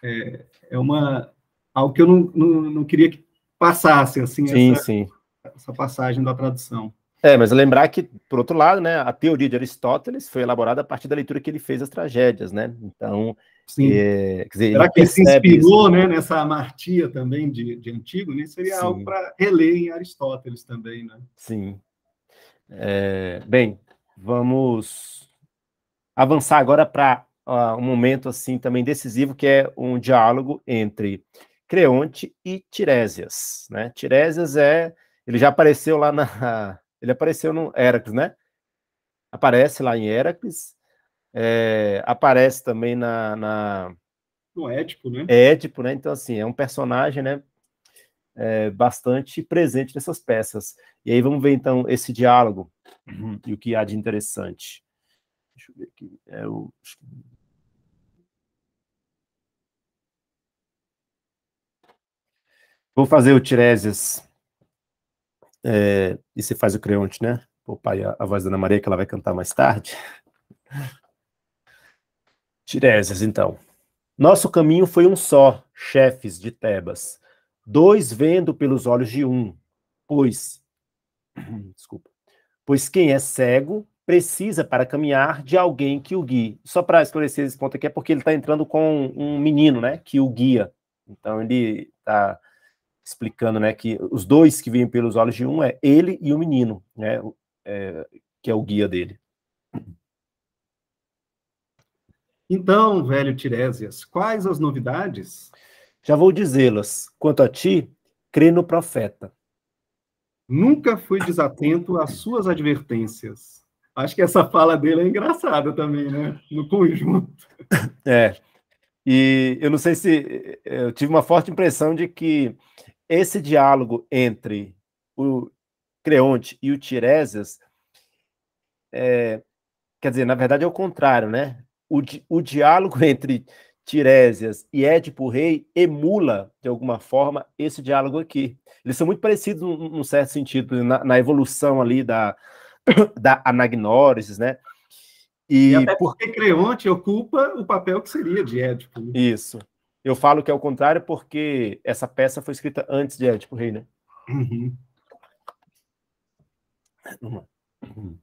é, é uma, algo que eu não, não, não queria que passasse, assim, sim, essa, sim. essa passagem da tradução. É, mas lembrar que, por outro lado, né, a teoria de Aristóteles foi elaborada a partir da leitura que ele fez das tragédias, né? Então, Sim. É, dizer, Será que ele se inspirou né, nessa amartia também de, de Antígono? Né? Seria Sim. algo para reler em Aristóteles também, né? Sim. É, bem, vamos avançar agora para uh, um momento assim também decisivo, que é um diálogo entre Creonte e Tiresias. Né? Tiresias é... Ele já apareceu lá na, ele apareceu no Heracles, né? Aparece lá em Heracles, é, aparece também na, na... No Édipo, né? É Édipo, né? Então, assim, é um personagem, né? É, bastante presente nessas peças. E aí vamos ver, então, esse diálogo uhum. e o que há de interessante. Deixa eu ver aqui. É o... Vou fazer o Tiresias é, e se faz o creonte, né? O pai, a, a voz da Ana Maria, que ela vai cantar mais tarde. Tiresias, então. Nosso caminho foi um só, chefes de Tebas. Dois vendo pelos olhos de um, pois. Desculpa. Pois quem é cego precisa para caminhar de alguém que o guie. Só para esclarecer esse ponto aqui, é porque ele está entrando com um menino, né? Que o guia. Então ele está explicando né, que os dois que vêm pelos olhos de um é ele e o menino, né, é, que é o guia dele. Então, velho Tiresias, quais as novidades? Já vou dizê-las. Quanto a ti, crê no profeta. Nunca fui desatento às suas advertências. Acho que essa fala dele é engraçada também, né? No conjunto. É. E eu não sei se eh, eu tive uma forte impressão de que esse diálogo entre o Creonte e o Tiresias, é, quer dizer, na verdade é o contrário, né? O, di, o diálogo entre Tiresias e Édipo Rei emula, de alguma forma, esse diálogo aqui. Eles são muito parecidos num, num certo sentido, na, na, evolução ali da, da anagnórisis, né? E, e até porque Creonte ocupa o papel que seria de Édipo. Né? Isso. Eu falo que é o contrário porque essa peça foi escrita antes de Édipo Rei, né? Uhum. uhum.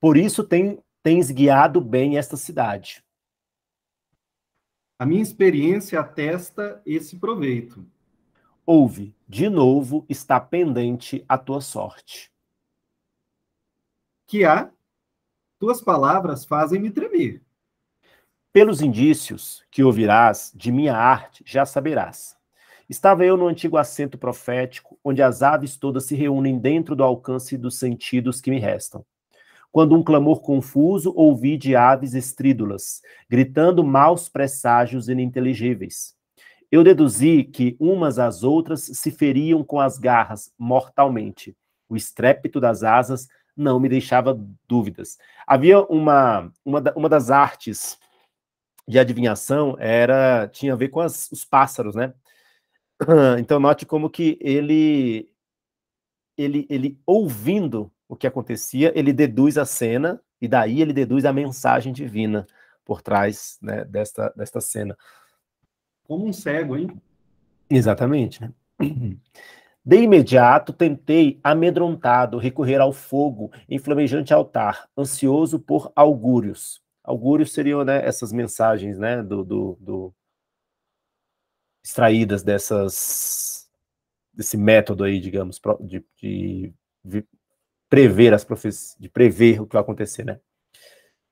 Por isso tem, tens guiado bem esta cidade. A minha experiência atesta esse proveito. Ouve, de novo está pendente a tua sorte. Que há? Tuas palavras fazem-me tremer. Pelos indícios que ouvirás de minha arte, já saberás. Estava eu no antigo assento profético, onde as aves todas se reúnem dentro do alcance dos sentidos que me restam. Quando um clamor confuso ouvi de aves estrídulas, gritando maus presságios ininteligíveis. Eu deduzi que umas às outras se feriam com as garras mortalmente. O estrépito das asas não me deixava dúvidas. Havia uma, uma, uma das artes de adivinhação era tinha a ver com as, os pássaros, né? Então note como que ele ele ele ouvindo o que acontecia, ele deduz a cena e daí ele deduz a mensagem divina por trás né, desta desta cena. Como um cego, hein? Exatamente. Né? De imediato tentei, amedrontado, recorrer ao fogo em flamejante altar, ansioso por augúrios augúrios seriam né, essas mensagens né, do, do, do, extraídas dessas, desse método aí, digamos, de, de, de prever as profecias, de prever o que vai acontecer, né?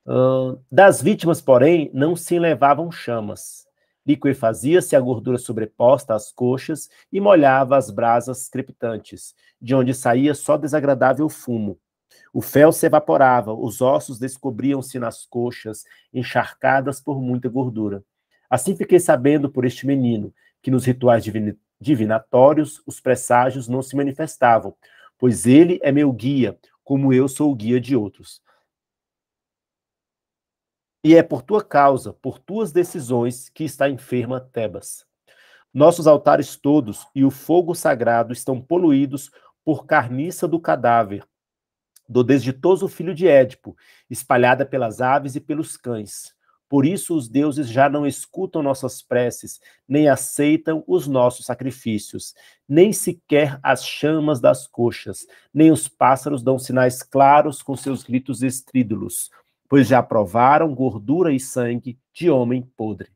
Uh, das vítimas, porém, não se levavam chamas. Liquefazia-se a gordura sobreposta às coxas e molhava as brasas crepitantes, de onde saía só desagradável fumo o fel se evaporava, os ossos descobriam-se nas coxas, encharcadas por muita gordura. Assim fiquei sabendo por este menino que nos rituais divinatórios os presságios não se manifestavam, pois ele é meu guia, como eu sou o guia de outros. E é por tua causa, por tuas decisões, que está enferma Tebas. Nossos altares todos e o fogo sagrado estão poluídos por carniça do cadáver, do desditoso filho de Édipo, espalhada pelas aves e pelos cães. Por isso os deuses já não escutam nossas preces, nem aceitam os nossos sacrifícios, nem sequer as chamas das coxas, nem os pássaros dão sinais claros com seus gritos estrídulos, pois já provaram gordura e sangue de homem podre.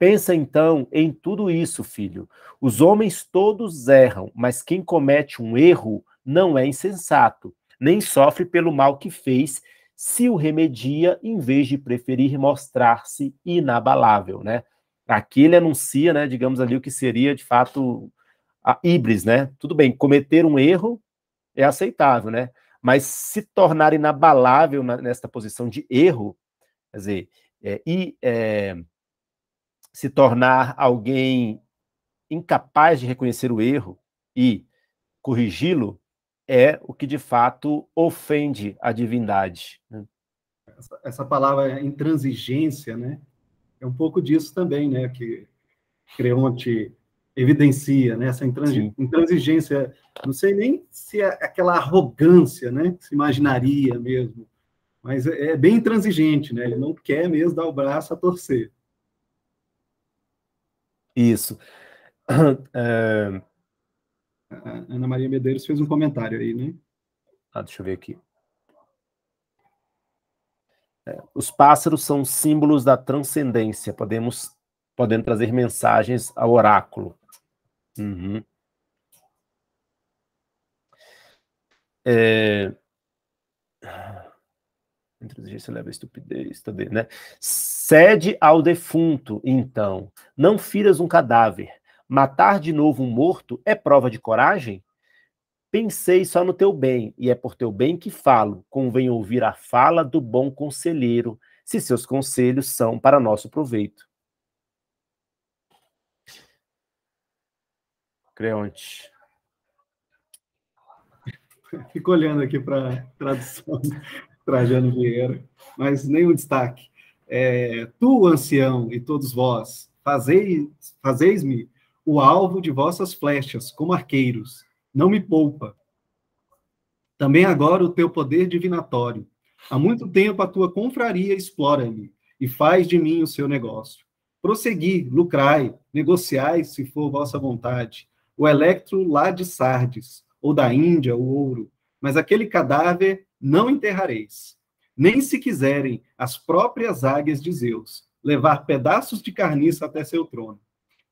Pensa então em tudo isso, filho. Os homens todos erram, mas quem comete um erro não é insensato nem sofre pelo mal que fez, se o remedia em vez de preferir mostrar-se inabalável, né? Aqui ele anuncia, né, digamos ali, o que seria de fato a né? Tudo bem, cometer um erro é aceitável, né? Mas se tornar inabalável na, nesta posição de erro, quer dizer, é, e é, se tornar alguém incapaz de reconhecer o erro e corrigi-lo, é o que de fato ofende a divindade. Né? Essa, essa, palavra intransigência, né? É um pouco disso também, né? Que Creonte evidencia, né? Essa intransi, intransigência. Não sei nem se é aquela arrogância, né? Que se imaginaria mesmo. Mas é, é bem intransigente, né? Ele não quer mesmo dar o braço a torcer. Isso. É... Ana Maria Medeiros fez um comentário aí, né? Ah, deixa eu ver aqui. É, os pássaros são símbolos da transcendência, podemos podendo trazer mensagens ao oráculo. Uhum. É... leva a estupidez, também, tá né? Cede ao defunto, então. Não firas um cadáver. Matar de novo um morto é prova de coragem? Pensei só no teu bem, e é por teu bem que falo. Convém ouvir a fala do bom conselheiro, se seus conselhos são para nosso proveito. Creonte. Fico olhando aqui para a tradução Trajano Vieira, mas nenhum destaque. É, tu, ancião, e todos vós, fazeis-me o alvo de vossas flechas, como arqueiros. Não me poupa. Também agora o teu poder divinatório. Há muito tempo a tua confraria explora-me e faz de mim o seu negócio. Prossegui, lucrai, negociai, se for vossa vontade, o electro lá de Sardes, ou da Índia, o ouro, mas aquele cadáver não enterrareis. Nem se quiserem as próprias águias de Zeus levar pedaços de carniça até seu trono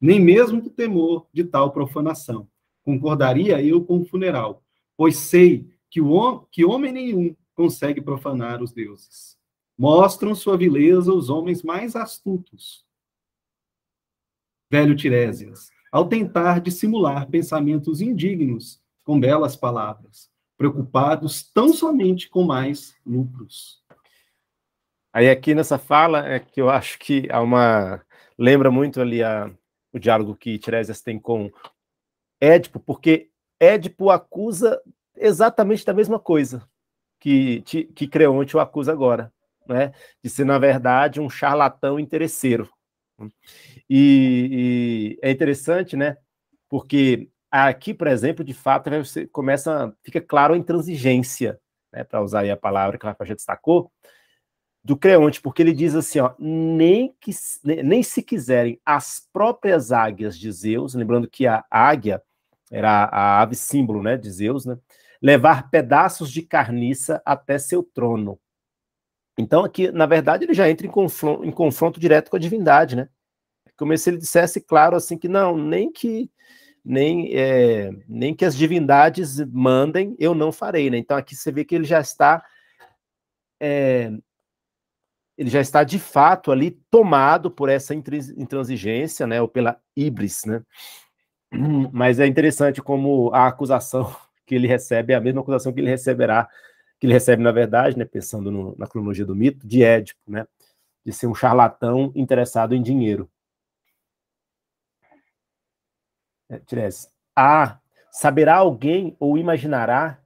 nem mesmo do temor de tal profanação. Concordaria eu com o funeral, pois sei que, o hom que homem nenhum consegue profanar os deuses. Mostram sua vileza os homens mais astutos. Velho Tiresias, ao tentar dissimular pensamentos indignos com belas palavras, preocupados tão somente com mais lucros. Aí aqui nessa fala é que eu acho que há uma lembra muito ali a o diálogo que Tiresias tem com Édipo, porque Édipo acusa exatamente da mesma coisa que, que Creonte o acusa agora, né? de ser, na verdade, um charlatão interesseiro. E, e é interessante, né? porque aqui, por exemplo, de fato, você começa, fica claro a intransigência, né? para usar aí a palavra que a Rafa destacou, do Creonte, porque ele diz assim, ó, nem, que, nem se quiserem as próprias águias de Zeus, lembrando que a águia era a ave símbolo, né, de Zeus, né, levar pedaços de carniça até seu trono. Então aqui, na verdade, ele já entra em confronto, em confronto direto com a divindade, né? Como se ele dissesse claro assim que não, nem que nem, é, nem que as divindades mandem, eu não farei, né? Então aqui você vê que ele já está é, ele já está de fato ali tomado por essa intransigência, né, ou pela ibris, né? Mas é interessante como a acusação que ele recebe é a mesma acusação que ele receberá, que ele recebe na verdade, né, pensando no, na cronologia do mito, de Édipo, né, de ser um charlatão interessado em dinheiro. É, Tires, ah, saberá alguém ou imaginará?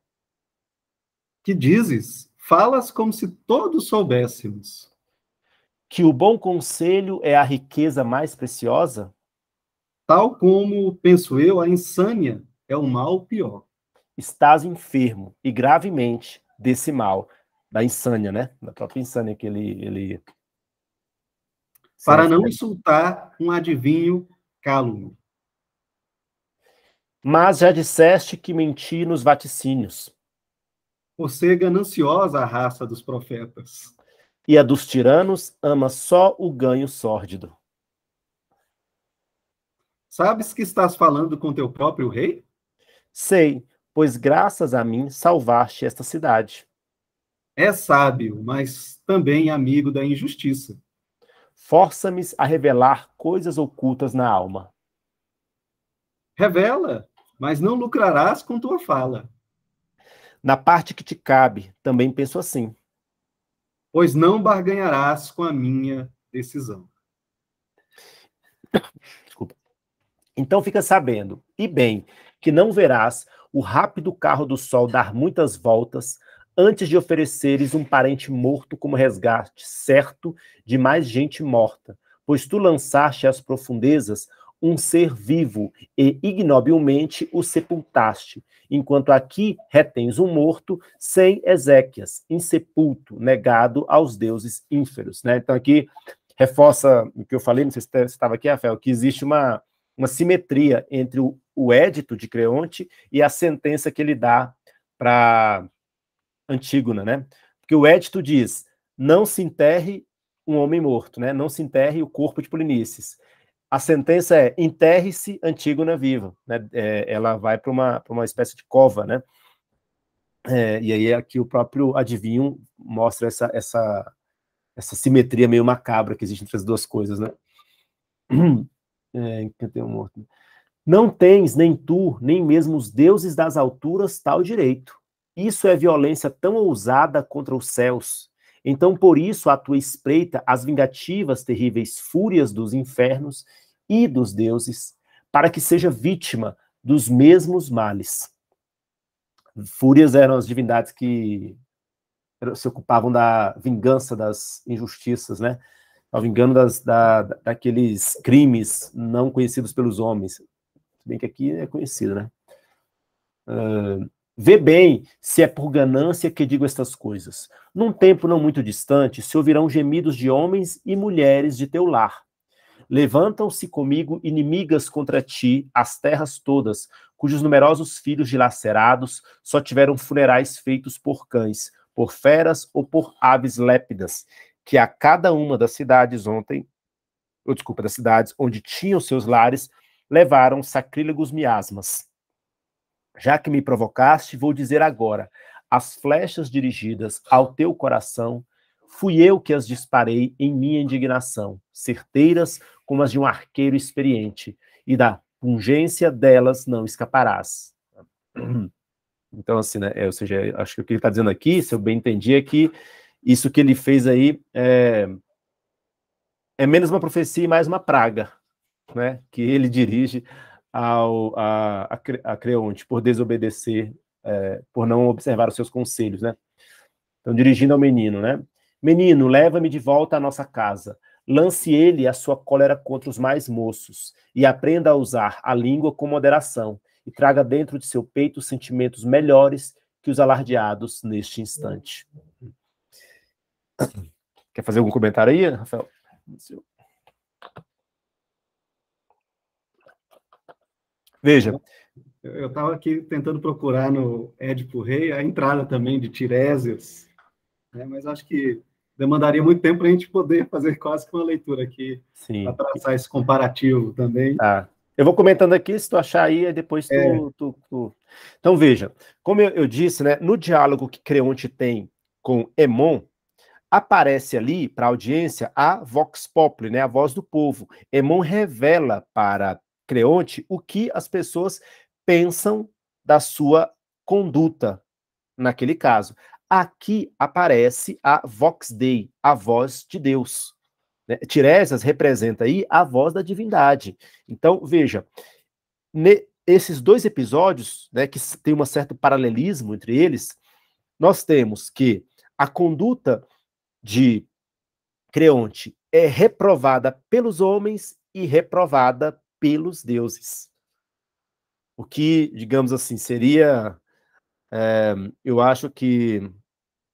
Que dizes? Falas como se todos soubéssemos que o bom conselho é a riqueza mais preciosa? Tal como, penso eu, a insânia é o mal pior. Estás enfermo e gravemente desse mal, da insânia, né? Da própria insânia que ele. ele... Para não insultar um adivinho cálume. Mas já disseste que menti nos vaticínios. Você é gananciosa a raça dos profetas e a dos tiranos ama só o ganho sórdido. Sabes que estás falando com teu próprio rei? Sei, pois graças a mim salvaste esta cidade. É sábio, mas também amigo da injustiça. Força-me a revelar coisas ocultas na alma. Revela, mas não lucrarás com tua fala. Na parte que te cabe, também penso assim pois não barganharás com a minha decisão. Desculpa. Então fica sabendo, e bem, que não verás o rápido carro do sol dar muitas voltas antes de ofereceres um parente morto como resgate certo de mais gente morta, pois tu lançaste às profundezas um ser vivo e ignobilmente o sepultaste, enquanto aqui retens um morto sem exéquias, insepulto, negado aos deuses ínferos. Né? Então aqui reforça o que eu falei, não sei se estava aqui, Rafael, que existe uma, uma simetria entre o, o édito de Creonte e a sentença que ele dá para Antígona, né? Porque o édito diz, não se enterre um homem morto, né? Não se enterre o corpo de Polinices a sentença é enterre-se Antígona viva, né? É, ela vai para uma, uma espécie de cova, né? É, e aí aqui o próprio adivinho mostra essa, essa, essa simetria meio macabra que existe entre as duas coisas, né? É, Não tens nem tu, nem mesmo os deuses das alturas tal direito. Isso é violência tão ousada contra os céus então, por isso, a tua espreita as vingativas terríveis fúrias dos infernos e dos deuses, para que seja vítima dos mesmos males. Fúrias eram as divindades que se ocupavam da vingança das injustiças, né? Ao vingando das, da, daqueles crimes não conhecidos pelos homens. Se bem que aqui é conhecido, né? Uh, Vê bem se é por ganância que digo estas coisas. Num tempo não muito distante, se ouvirão gemidos de homens e mulheres de teu lar. Levantam-se comigo inimigas contra ti, as terras todas, cujos numerosos filhos dilacerados só tiveram funerais feitos por cães, por feras ou por aves lépidas, que a cada uma das cidades ontem, ou desculpa, das cidades onde tinham seus lares, levaram sacrílegos miasmas já que me provocaste, vou dizer agora: as flechas dirigidas ao teu coração, fui eu que as disparei em minha indignação, certeiras como as de um arqueiro experiente, e da pungência delas não escaparás. Então, assim, né? É, ou seja, acho que o que ele está dizendo aqui, se eu bem entendi, é que isso que ele fez aí é, é menos uma profecia e mais uma praga, né? Que ele dirige ao, a, a Creonte por desobedecer, é, por não observar os seus conselhos, né? Então, dirigindo ao menino, né? Menino, leva-me de volta à nossa casa. Lance ele a sua cólera contra os mais moços, e aprenda a usar a língua com moderação, e traga dentro de seu peito sentimentos melhores que os alardeados neste instante. Quer fazer algum comentário aí, Rafael? Veja. Eu estava aqui tentando procurar no Édipo Rei a entrada também de Tiresias, né? mas acho que demandaria muito tempo para a gente poder fazer quase que uma leitura aqui, para traçar esse comparativo também. Tá. Eu vou comentando aqui, se tu achar aí, depois tu, é. tu, tu... Então, veja, como eu, eu, disse, né, no diálogo que Creonte tem com Emon, aparece ali, para a audiência, a vox populi, né, a voz do povo. Emon revela para Creonte o que as pessoas pensam da sua conduta naquele caso. Aqui aparece a vox dei, a voz de Deus. Né? Tiresias representa aí a voz da divindade. Então, veja, ne, esses dois episódios, né, que tem um certo paralelismo entre eles, nós temos que a conduta de Creonte é reprovada pelos homens e reprovada pelos deuses. O que, digamos assim, seria, é, eu acho que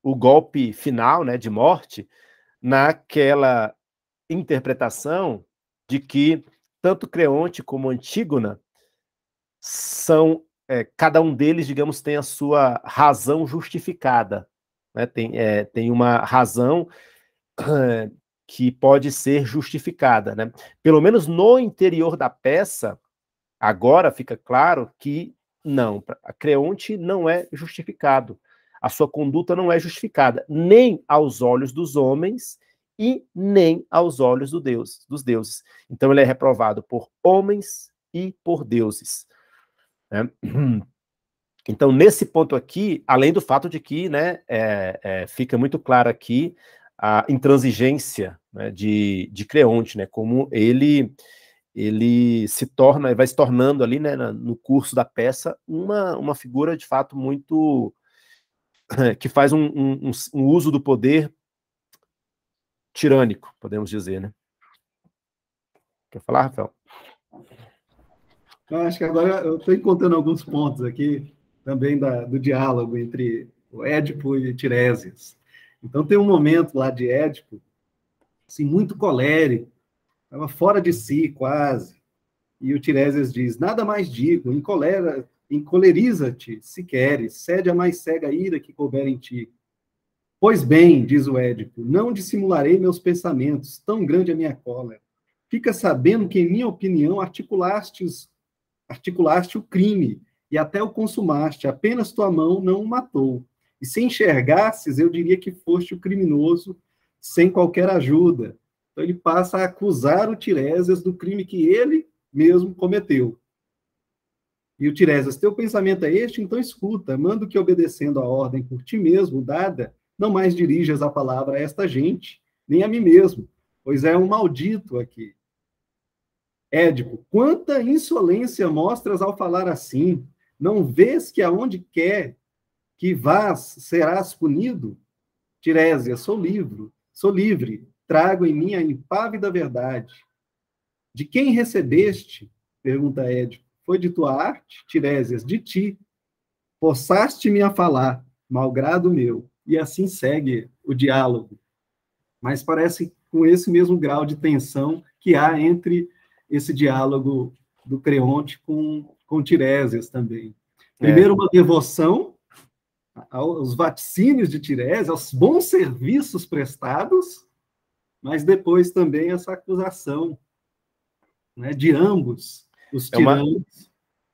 o golpe final, né, de morte, naquela interpretação de que tanto Creonte como Antígona são é, cada um deles, digamos, tem a sua razão justificada, né? tem, é, tem uma razão que pode ser justificada. Né? Pelo menos no interior da peça, agora fica claro que não, a Creonte não é justificado. A sua conduta não é justificada, nem aos olhos dos homens e nem aos olhos do Deus, dos deuses. Então ele é reprovado por homens e por deuses. Né? Então, nesse ponto aqui, além do fato de que né, é, é, fica muito claro aqui a intransigência né, de, de Creonte, né, como ele ele se torna, vai se tornando ali né, no curso da peça uma, uma figura de fato muito que faz um, um, um uso do poder tirânico, podemos dizer, né? Quer falar, Rafael? Eu acho que agora eu estou encontrando alguns pontos aqui também da, do diálogo entre o Édipo e Tiresias. Então tem um momento lá de Édipo, assim, muito colérico, estava fora de si quase. E o Tiresias diz: Nada mais digo, encoleriza-te, se queres, cede a mais cega ira que couber em ti. Pois bem, diz o Édipo, não dissimularei meus pensamentos, tão grande é minha cólera. Fica sabendo que, em minha opinião, articulastes, articulaste o crime e até o consumaste, apenas tua mão não o matou. E se enxergasses, eu diria que foste o criminoso sem qualquer ajuda. Então ele passa a acusar o Tiresias do crime que ele mesmo cometeu. E o Tiresias, teu pensamento é este? Então escuta, mando que obedecendo a ordem por ti mesmo dada, não mais dirijas a palavra a esta gente, nem a mim mesmo, pois é um maldito aqui. Édipo, quanta insolência mostras ao falar assim? Não vês que aonde quer que vás serás punido? Tirésia, sou livre, sou livre, trago em mim a impávida verdade. De quem recebeste? Pergunta Édipo. Foi de tua arte, Tirésias, de ti. Forçaste-me a falar, malgrado meu. E assim segue o diálogo. Mas parece com esse mesmo grau de tensão que há entre esse diálogo do Creonte com, com Tirésias também. É. Primeiro, é. uma devoção aos vaticínios de Tires aos bons serviços prestados, mas depois também essa acusação né, de ambos os tiranos.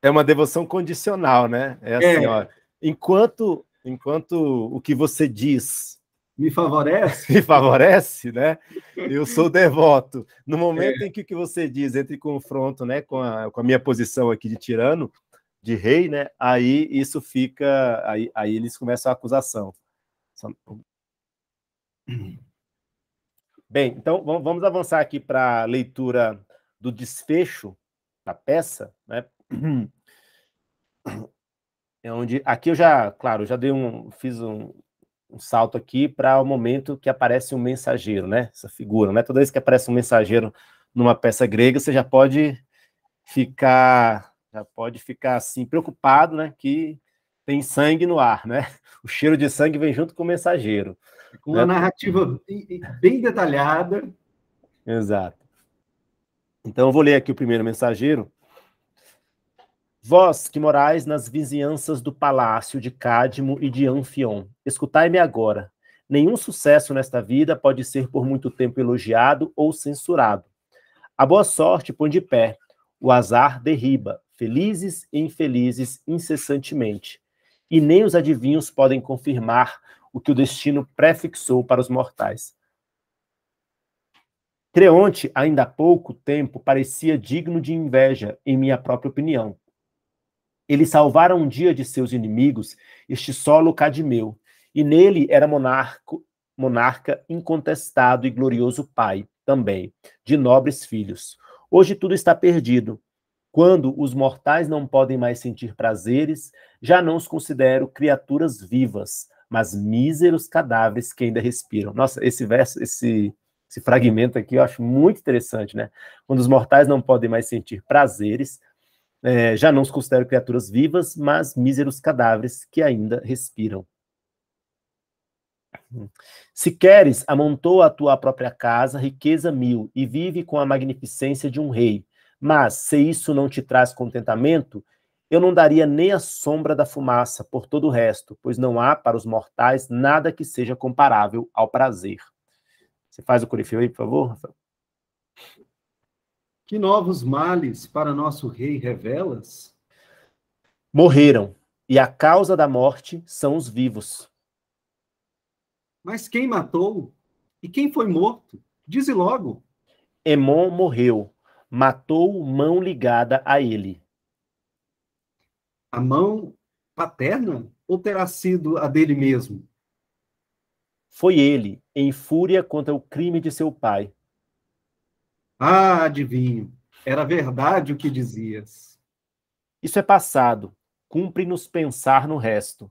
É uma, é uma devoção condicional, né? É assim, é. Ó, enquanto, enquanto o que você diz me favorece. Me favorece, né? Eu sou devoto. No momento é. em que o que você diz entre confronto né, com a, com a minha posição aqui de tirano, de rei, né? Aí isso fica, aí, aí eles começam a acusação. Bem, então vamos avançar aqui para a leitura do desfecho da peça, né? É onde aqui eu já, claro, já dei um, fiz um, um salto aqui para o momento que aparece um mensageiro, né? Essa figura, né? Toda vez que aparece um mensageiro numa peça grega, você já pode ficar já pode ficar assim preocupado, né? Que tem sangue no ar, né? O cheiro de sangue vem junto com o mensageiro. Com né? uma narrativa bem detalhada. Exato. Então eu vou ler aqui o primeiro mensageiro. Vós que morais nas vizinhanças do palácio de Cádmo e de Anfion, escutai-me agora. Nenhum sucesso nesta vida pode ser por muito tempo elogiado ou censurado. A boa sorte põe de pé, o azar derriba felizes e infelizes incessantemente. E nem os adivinhos podem confirmar o que o destino prefixou para os mortais. Creonte, ainda há pouco tempo, parecia digno de inveja, em minha própria opinião. Ele salvara um dia de seus inimigos este solo cadimeu, e nele era monarco, monarca incontestado e glorioso pai, também, de nobres filhos. Hoje tudo está perdido, quando os mortais não podem mais sentir prazeres, já não os considero criaturas vivas, mas míseros cadáveres que ainda respiram. Nossa, esse verso, esse, esse fragmento aqui eu acho muito interessante, né? Quando os mortais não podem mais sentir prazeres, é, já não os considero criaturas vivas, mas míseros cadáveres que ainda respiram. Se queres, amontoa a tua própria casa, riqueza mil, e vive com a magnificência de um rei. Mas se isso não te traz contentamento, eu não daria nem a sombra da fumaça por todo o resto, pois não há para os mortais nada que seja comparável ao prazer. Você faz o corifeu aí, por favor, Rafael? Que novos males para nosso rei revelas? Morreram, e a causa da morte são os vivos. Mas quem matou? E quem foi morto? Dize logo. Emon morreu, matou mão ligada a ele. A mão paterna ou terá sido a dele mesmo? Foi ele, em fúria contra o crime de seu pai. Ah, adivinho, era verdade o que dizias. Isso é passado, cumpre-nos pensar no resto.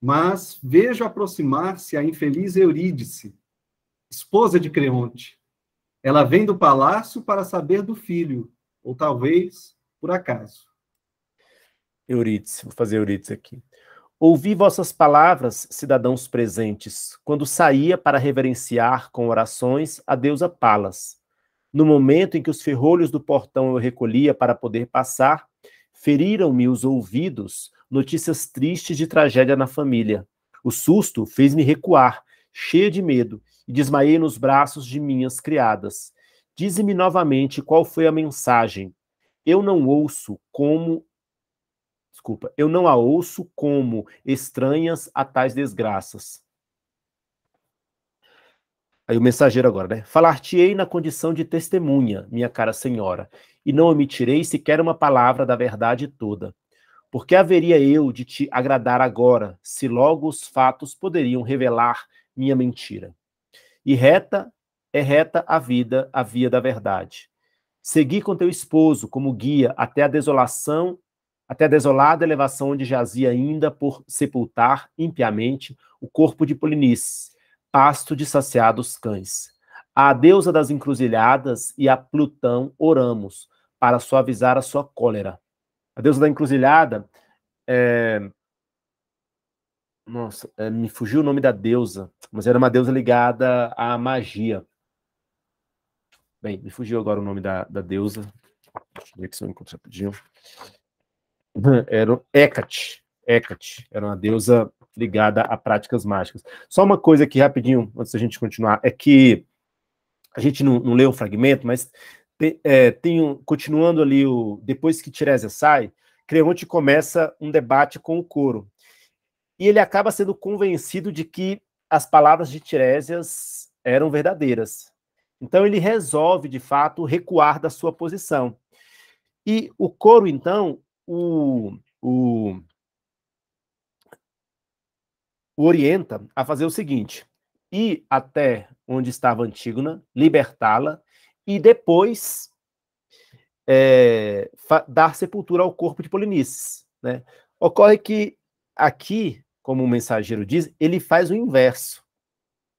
Mas vejo aproximar-se a infeliz Eurídice, esposa de Creonte, ela vem do palácio para saber do filho, ou talvez por acaso. Eurídice, vou fazer Eurídice aqui. Ouvi vossas palavras, cidadãos presentes, quando saía para reverenciar com orações a deusa Palas. No momento em que os ferrolhos do portão eu recolhia para poder passar, feriram-me os ouvidos notícias tristes de tragédia na família. O susto fez-me recuar, cheia de medo, e desmaiei nos braços de minhas criadas. Dize-me novamente qual foi a mensagem. Eu não ouço como. Desculpa, eu não a ouço como estranhas a tais desgraças. Aí o mensageiro agora, né? Falar-te-ei na condição de testemunha, minha cara senhora, e não omitirei sequer uma palavra da verdade toda. Porque haveria eu de te agradar agora, se logo os fatos poderiam revelar minha mentira? E reta é reta a vida, a via da verdade. Segui com teu esposo como guia até a desolação, até a desolada elevação onde jazia ainda por sepultar impiamente o corpo de Polinice, pasto de saciados cães. À deusa das encruzilhadas e a Plutão oramos para suavizar a sua cólera. A deusa da encruzilhada é, nossa, eh, me fugiu o nome da deusa, mas era uma deusa ligada à magia. Bem, me fugiu agora o nome da, da deusa. Deixa eu ver se eu encontro rapidinho. Era Hecate. Hecate. Era uma deusa ligada a práticas mágicas. Só uma coisa aqui, rapidinho, antes da gente continuar, é que a gente não, não leu o fragmento, mas te, é, tem um, continuando ali, o, depois que Tiresia sai, Creonte começa um debate com o coro e ele acaba sendo convencido de que as palavras de Tiresias eram verdadeiras. Então ele resolve, de fato, recuar da sua posição. E o coro, então, o, o, o orienta a fazer o seguinte: ir até onde estava Antígona, libertá-la e depois é, dar sepultura ao corpo de Polinices. Né? Ocorre que aqui como o mensageiro diz, ele faz o inverso.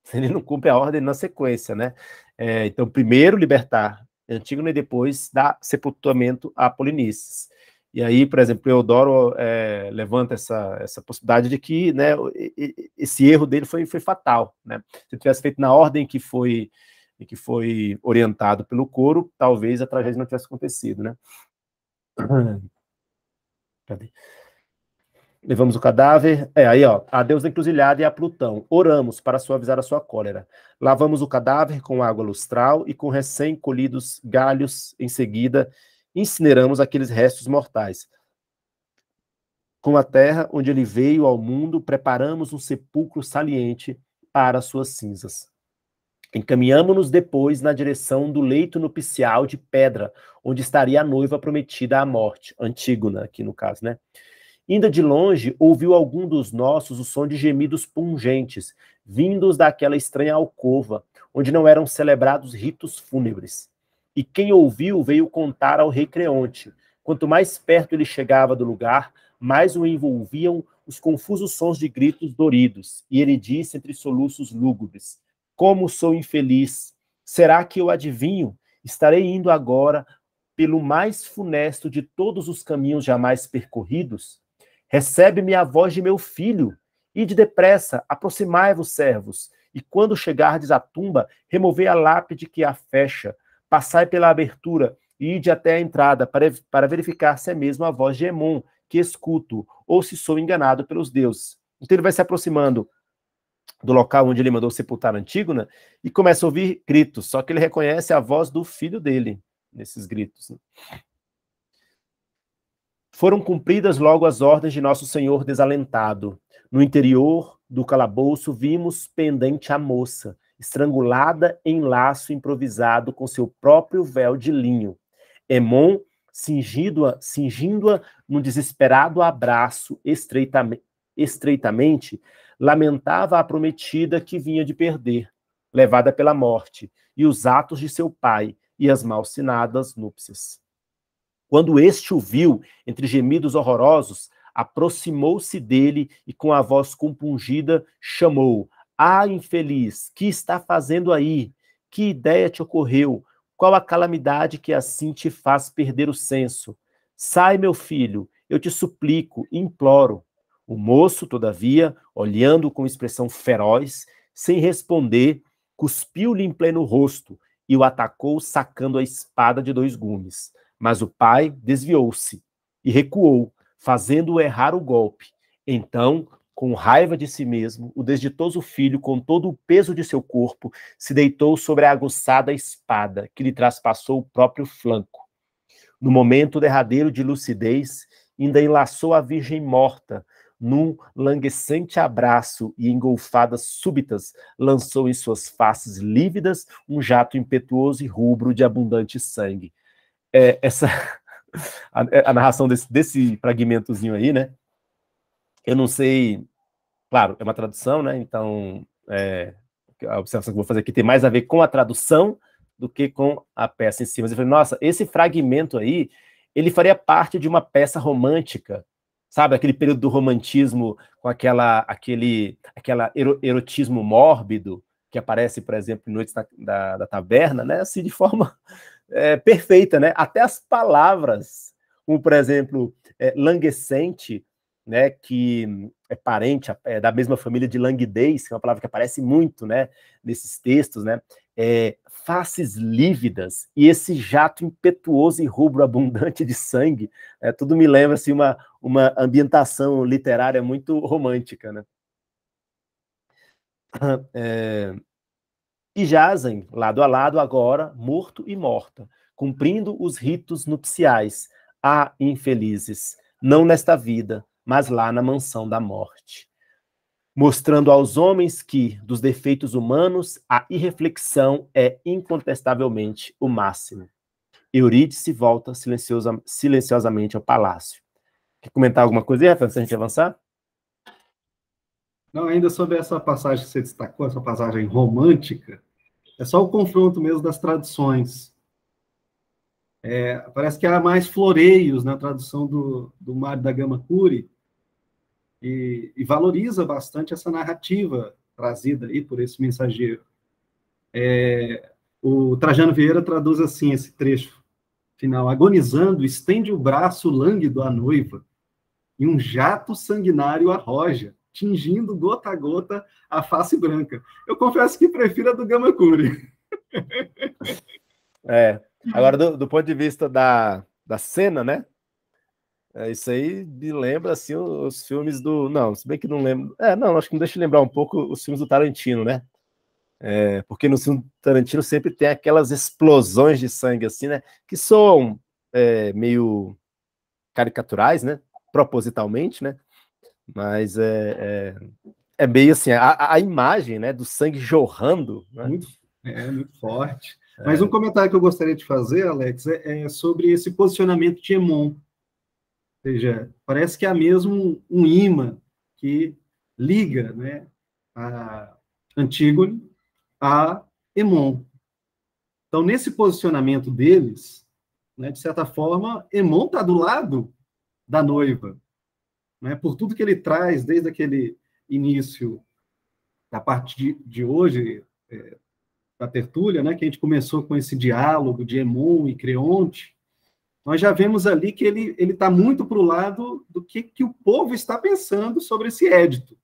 Ele não cumpre a ordem na sequência, né? É, então, primeiro libertar Antígona e depois dar sepultamento a Polinices. E aí, por exemplo, Eudoro é, levanta essa, essa possibilidade de que né, esse erro dele foi, foi fatal. Né? Se tivesse feito na ordem que foi que foi orientado pelo coro, talvez a tragédia não tivesse acontecido. Né? Cadê? Levamos o cadáver. É, aí, ó. A Deus da encruzilhada e a Plutão. Oramos para suavizar a sua cólera. Lavamos o cadáver com água lustral e com recém-colhidos galhos. Em seguida, incineramos aqueles restos mortais. Com a terra onde ele veio ao mundo, preparamos um sepulcro saliente para suas cinzas. Encaminhamos-nos depois na direção do leito nupcial de pedra, onde estaria a noiva prometida à morte, Antígona, aqui no caso, né? Ainda de longe, ouviu algum dos nossos o som de gemidos pungentes, vindos daquela estranha alcova, onde não eram celebrados ritos fúnebres. E quem ouviu veio contar ao rei Creonte. Quanto mais perto ele chegava do lugar, mais o envolviam os confusos sons de gritos doridos. E ele disse entre soluços lúgubres: Como sou infeliz! Será que eu adivinho? Estarei indo agora pelo mais funesto de todos os caminhos jamais percorridos? Recebe-me a voz de meu filho. Ide depressa, aproximai-vos, servos. E quando chegardes à tumba, removei a lápide que a fecha. Passai pela abertura e ide até a entrada para, para verificar se é mesmo a voz de Emon que escuto ou se sou enganado pelos deuses. Então ele vai se aproximando do local onde ele mandou sepultar Antígona né, e começa a ouvir gritos, só que ele reconhece a voz do filho dele nesses gritos. Né? foram cumpridas logo as ordens de nosso senhor desalentado. No interior do calabouço vimos pendente a moça, estrangulada em laço improvisado com seu próprio véu de linho. Emon cingindo-a cingindo num desesperado abraço estreitamente, estreitamente, lamentava a prometida que vinha de perder, levada pela morte, e os atos de seu pai e as malsinadas núpcias. Quando este o viu, entre gemidos horrorosos, aproximou-se dele e com a voz compungida chamou: Ah, infeliz, que está fazendo aí? Que ideia te ocorreu? Qual a calamidade que assim te faz perder o senso? Sai, meu filho, eu te suplico, imploro. O moço, todavia, olhando com expressão feroz, sem responder, cuspiu-lhe em pleno rosto e o atacou sacando a espada de dois gumes. Mas o pai desviou-se e recuou, fazendo-o errar o golpe. Então, com raiva de si mesmo, o desditoso filho, com todo o peso de seu corpo, se deitou sobre a aguçada espada que lhe traspassou o próprio flanco. No momento derradeiro de lucidez, ainda enlaçou a virgem morta num languescente abraço e engolfadas súbitas, lançou em suas faces lívidas um jato impetuoso e rubro de abundante sangue é, essa a, é, a narração desse, desse fragmentozinho aí, né? Eu não sei, claro, é uma tradução, né? Então é, a observação que vou fazer aqui tem mais a ver com a tradução do que com a peça em si. Mas eu falei, nossa, esse fragmento aí, ele faria parte de uma peça romântica, sabe? Aquele período do romantismo com aquela, aquele, aquela erotismo mórbido que aparece, por exemplo, em Noites da, da, da Taverna, né? Assim, de forma é, perfeita, né? Até as palavras, como por exemplo, é, languescente, né? Que é parente é, da mesma família de languidez, que é uma palavra que aparece muito, né? Nesses textos, né? É, faces lívidas e esse jato impetuoso e rubro abundante de sangue, é, tudo me lembra assim, uma, uma ambientação literária muito romântica, né? É, e jazem lado a lado agora, morto e morta, cumprindo os ritos nupciais. Ah, infelizes, não nesta vida, mas lá na mansão da morte. Mostrando aos homens que, dos defeitos humanos, a irreflexão é incontestavelmente o máximo. Eurídice volta silenciosa, silenciosamente ao palácio. Quer comentar alguma coisa aí, Rafael, antes a gente avançar? Não, ainda sobre essa passagem que você destacou, essa passagem romântica, é só o confronto mesmo das traduções. É, parece que há mais floreios na tradução do, do Mário da Gama Cury, e, e, valoriza bastante essa narrativa trazida aí por esse mensageiro. É, o Trajano Vieira traduz assim esse trecho final: agonizando, estende o braço lânguido à noiva, e um jato sanguinário arroja tingindo gota a gota a face branca. Eu confesso que prefiro a do Gamacuri. É. Agora, do, do, ponto de vista da, da cena, né? É, isso aí me lembra, assim, os, os, filmes do... Não, se bem que não lembro... É, não, acho que me deixa lembrar um pouco os filmes do Tarantino, né? É, porque no filme do Tarantino sempre tem aquelas explosões de sangue, assim, né? Que são é, meio caricaturais, né? Propositalmente, né? Mas é, é, é meio assim, a, a, imagem né, do sangue jorrando. Né? Muito, é, muito forte. É. Mas um comentário que eu gostaria de fazer, Alex, é, é sobre esse posicionamento de Emon. Ou seja, parece que há mesmo um imã que liga né, a Antígone a Emon. Então, nesse posicionamento deles, né, de certa forma, Emon está do lado da noiva né, por tudo que ele traz desde aquele início da parte de, de hoje, é, da tertúlia, né, que a gente começou com esse diálogo de Emon e Creonte, nós já vemos ali que ele está muito para o lado do que, que o povo está pensando sobre esse édito. Ou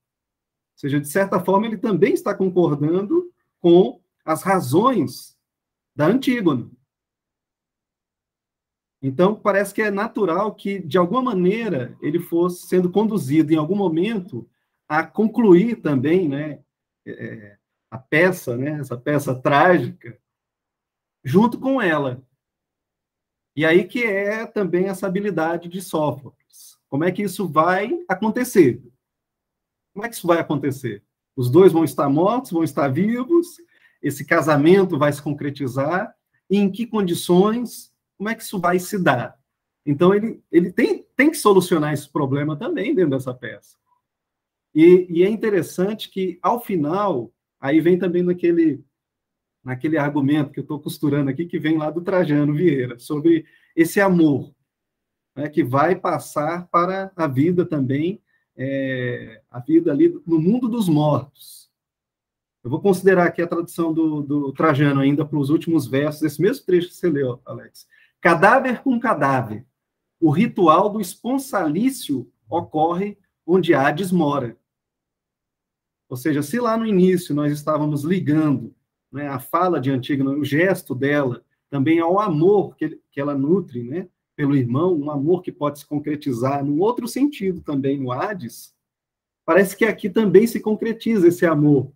seja, de certa forma, ele também está concordando com as razões da Antígona. Então, parece que é natural que, de alguma maneira, ele fosse sendo conduzido, em algum momento, a concluir também né, é, é, a peça, né, essa peça trágica, junto com ela. E aí que é também essa habilidade de Sófocles. Como é que isso vai acontecer? Como é que isso vai acontecer? Os dois vão estar mortos, vão estar vivos, esse casamento vai se concretizar, em que condições como é que isso vai se dar? Então, ele, ele tem, tem que solucionar esse problema também dentro dessa peça. E, e é interessante que, ao final, aí vem também naquele, naquele argumento que eu estou costurando aqui, que vem lá do Trajano Vieira, sobre esse amor né, que vai passar para a vida também, é, a vida ali no mundo dos mortos. Eu vou considerar aqui a tradução do, do Trajano ainda para os últimos versos, esse mesmo trecho que você leu, Alex. Cadáver com cadáver. O ritual do esponsalício ocorre onde Hades mora. Ou seja, se lá no início nós estávamos ligando né, a fala de Antígona, o gesto dela, também ao amor que, que ela nutre né, pelo irmão, um amor que pode se concretizar num outro sentido também no Hades, parece que aqui também se concretiza esse amor.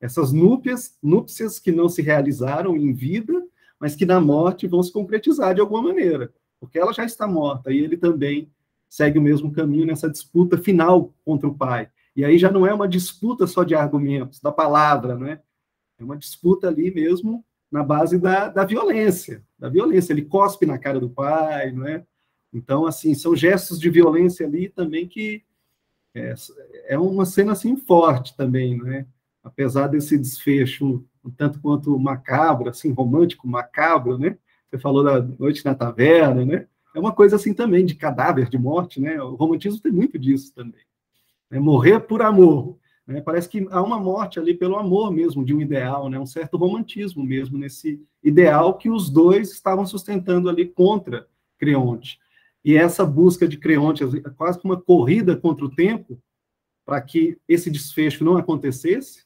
Essas núpcias, núpcias que não se realizaram em vida, mas que na morte vão se concretizar de alguma maneira, porque ela já está morta e ele também segue o mesmo caminho nessa disputa final contra o pai. E aí já não é uma disputa só de argumentos, da palavra, né? É uma disputa ali mesmo na base da, da violência, da violência. Ele cospe na cara do pai, não é? Então, assim, são gestos de violência ali também que é, é uma cena assim forte também, né? Apesar desse desfecho um tanto quanto macabro, assim, romântico, macabro, né? Você falou da noite na taverna, né? É uma coisa assim também, de cadáver, de morte, né? O romantismo tem muito disso também. Né? Morrer por amor. Né? Parece que há uma morte ali pelo amor mesmo, de um ideal, né? Um certo romantismo mesmo nesse ideal que os dois estavam sustentando ali contra Creonte. E essa busca de Creonte, quase que uma corrida contra o tempo, para que esse desfecho não acontecesse,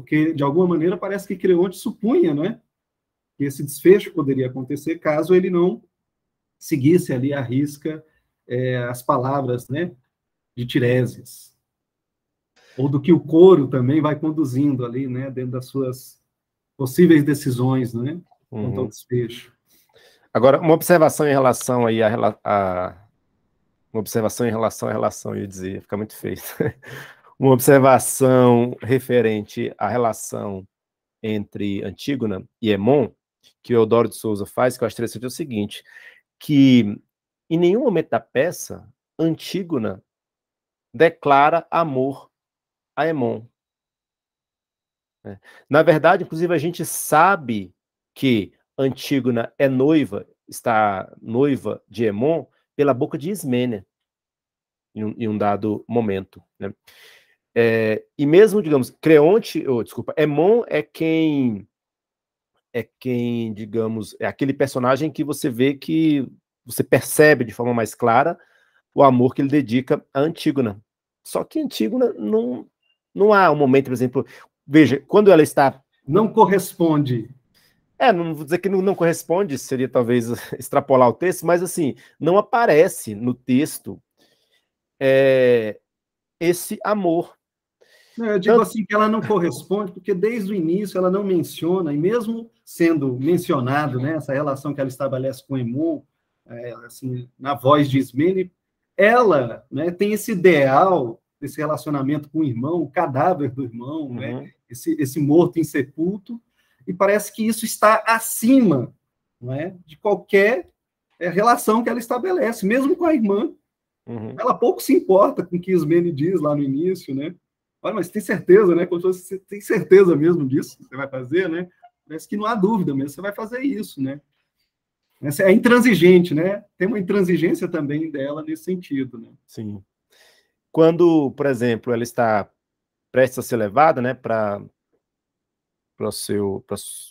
porque de alguma maneira parece que Creonte supunha, não é? Que esse desfecho poderia acontecer caso ele não seguisse ali à risca é, as palavras, né, de Tiresias. Ou do que o coro também vai conduzindo ali, né, dentro das suas possíveis decisões, né, quanto ao desfecho. Agora, uma observação em relação aí a, a uma observação em relação à relação, eu ia dizer, fica muito feio. uma observação referente à relação entre Antígona e Hemon, que o Eudoro de Souza faz, que eu acho interessante, é o seguinte, que em nenhum momento da peça, Antígona declara amor a Hemon. É. Na verdade, inclusive, a gente sabe que Antígona é noiva, está noiva de Hemon, pela boca de Ismênia, em um, dado momento. Né? É, e mesmo, digamos, Creonte, ou oh, desculpa, Emon é quem é quem, digamos, é aquele personagem que você vê que você percebe de forma mais clara o amor que ele dedica a Antígona. Só que Antígona não não há um momento, por exemplo, veja, quando ela está não corresponde. É, não vou dizer que não, não corresponde, seria talvez extrapolar o texto, mas assim, não aparece no texto é, esse amor né, eu digo assim que ela não corresponde, porque desde o início ela não menciona, e mesmo sendo mencionado né, essa relação que ela estabelece com o é, assim, na voz de Ismene, ela né, tem esse ideal desse relacionamento com o irmão, o cadáver do irmão, né, uhum. né, esse, esse morto insepulto, e parece que isso está acima não é, de qualquer é, relação que ela estabelece, mesmo com a irmã. Uhum. Ela pouco se importa com o que Ismene diz lá no início, né? Olha, mas tem certeza, né? Quando você tem certeza mesmo disso você vai fazer, né? Parece que não há dúvida mesmo, você vai fazer isso, né? Essa é intransigente, né? Tem uma intransigência também dela nesse sentido, né? Sim. Quando, por exemplo, ela está prestes a ser levada, né, para para o seu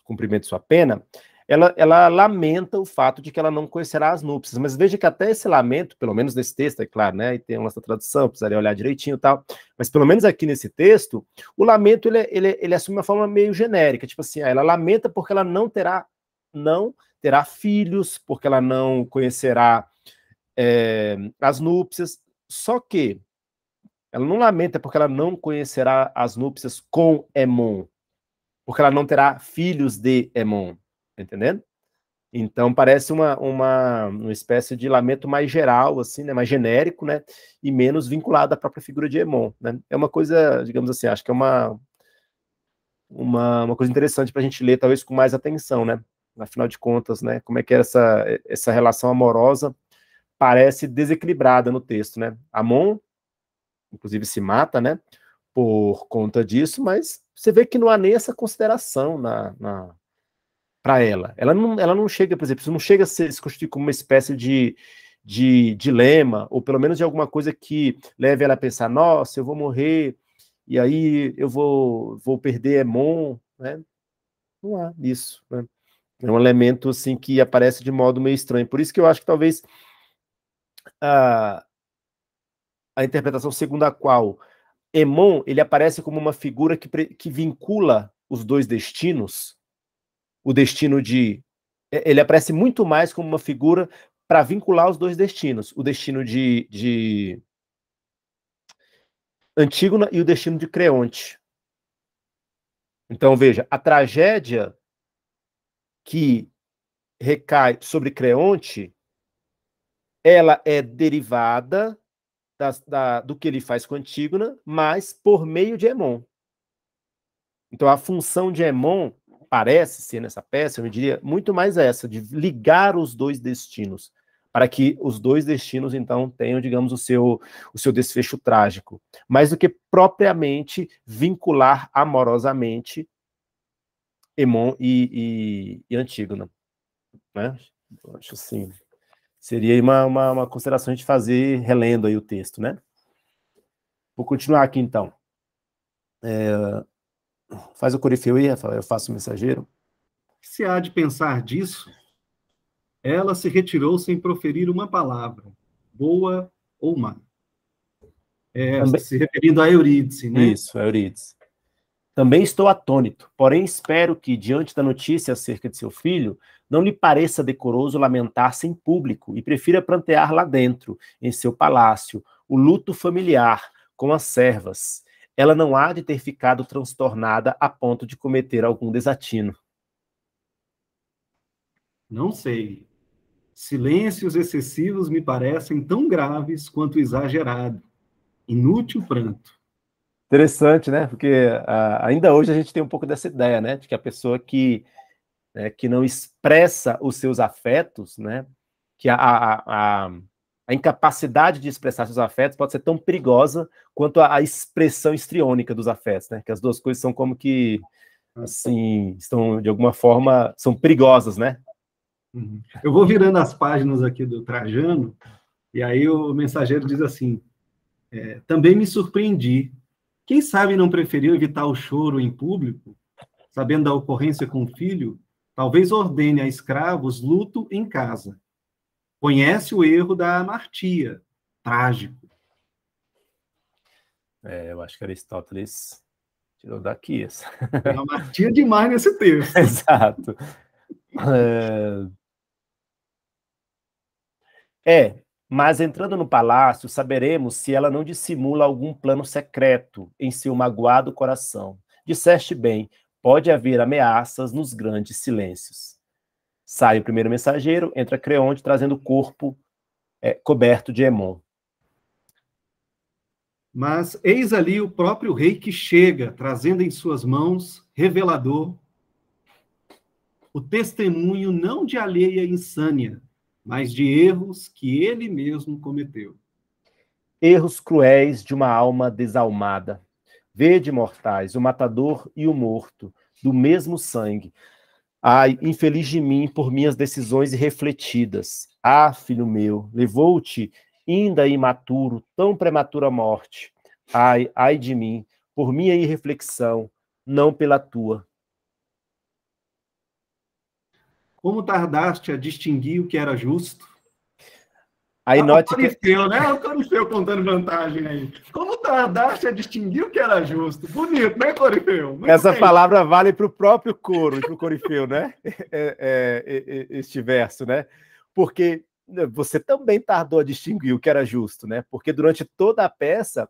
cumprimento de sua pena, ela, ela lamenta o fato de que ela não conhecerá as núpcias, mas veja que até esse lamento, pelo menos nesse texto, é claro, né, e tem uma tradução, precisaria olhar direitinho e tal, mas pelo menos aqui nesse texto, o lamento, ele, é, ele, é, ele assume uma forma meio genérica, tipo assim, ah, ela lamenta porque ela não terá, não terá filhos, porque ela não conhecerá é, as núpcias, só que ela não lamenta porque ela não conhecerá as núpcias com Emon, porque ela não terá filhos de Emon entendendo? Então parece uma, uma, uma espécie de lamento mais geral, assim, né, mais genérico, né, e menos vinculado à própria figura de Emon, né? É uma coisa, digamos assim, acho que é uma uma, uma coisa interessante para a gente ler, talvez com mais atenção, né? Afinal de contas, né, como é que é essa essa relação amorosa parece desequilibrada no texto, né? Amon, inclusive, se mata, né, por conta disso, mas você vê que não há nem essa consideração na, na para ela. Ela não, ela não chega, por exemplo, isso não chega a ser, se constituir como uma espécie de, de dilema, ou pelo menos de alguma coisa que leve ela a pensar: nossa, eu vou morrer, e aí eu vou, vou perder Emon, é né? Não há isso, né? É um elemento assim que aparece de modo meio estranho. Por isso que eu acho que talvez a, a interpretação segundo a qual Emon ele aparece como uma figura que, que vincula os dois destinos o destino de. Ele aparece muito mais como uma figura para vincular os dois destinos: o destino de, de Antígona e o destino de Creonte. Então, veja, a tragédia que recai sobre Creonte, ela é derivada da, do que ele faz com Antígona, mas por meio de Hemon. Então, a função de Hemon parece ser nessa peça, eu diria muito mais essa, de ligar os dois destinos, para que os dois destinos, então, tenham, digamos, o seu, o seu desfecho trágico, mais do que propriamente vincular amorosamente Emon e, e, e Antígona. Né? Eu acho assim, seria uma, uma, uma consideração de fazer relendo aí o texto, né? Vou continuar aqui, então. É, Faz o Corifeu e eu faço o mensageiro. Se há de pensar disso, ela se retirou sem proferir uma palavra, boa ou má. É, Também... Se referindo a Eurídice, né? Isso, Eurídice. Também estou atônito, porém espero que, diante da notícia acerca de seu filho, não lhe pareça decoroso lamentar-se em público e prefira plantear lá dentro, em seu palácio, o luto familiar com as servas ela não há de ter ficado transtornada a ponto de cometer algum desatino. Não sei. Silêncios excessivos me parecem tão graves quanto exagerado. Inútil pranto. Interessante, né? Porque uh, ainda hoje a gente tem um pouco dessa ideia, né? De que a pessoa que, né, que não expressa os seus afetos, né? Que a, a, a a incapacidade de expressar seus afetos pode ser tão perigosa quanto a, a expressão estriônica dos afetos, né? Que as duas coisas são como que, ah, tá. assim, estão de alguma forma, são perigosas, né? Uhum. Eu vou virando as páginas aqui do Trajano, e aí o mensageiro diz assim: é, também me surpreendi. Quem sabe não preferiu evitar o choro em público, sabendo da ocorrência com o filho? Talvez ordene a escravos luto em casa conhece o erro da amartia, trágico. É, eu acho que Aristóteles tirou daqui essa. É demais nesse texto. Exato. É... é, mas entrando no palácio, saberemos se ela não dissimula algum plano secreto em seu magoado coração. Disseste bem, pode haver ameaças nos grandes silêncios. Sai o primeiro mensageiro, entra Creonte trazendo o corpo é, coberto de Hemon. Mas eis ali o próprio rei que chega, trazendo em suas mãos, revelador, o testemunho não de alheia insânia, mas de erros que ele mesmo cometeu. Erros cruéis de uma alma desalmada. Vede, mortais, o matador e o morto, do mesmo sangue, Ai, infeliz de mim por minhas decisões irrefletidas. Ah, filho meu, levou-te, ainda imaturo, tão prematura morte. Ai, ai de mim, por minha irreflexão, não pela tua. Como tardaste a distinguir o que era justo? Aí ah, note apareceu, que... É né? Apareceu é contando vantagem aí. Como o Tardacha distinguiu o que era justo? Bonito, né, Corifeu? Muito Essa bem. palavra vale para o próprio coro, para o Corifeu, né? É, é, é, é este verso, né? Porque né, você também tardou a distinguir o que era justo, né? Porque durante toda a peça,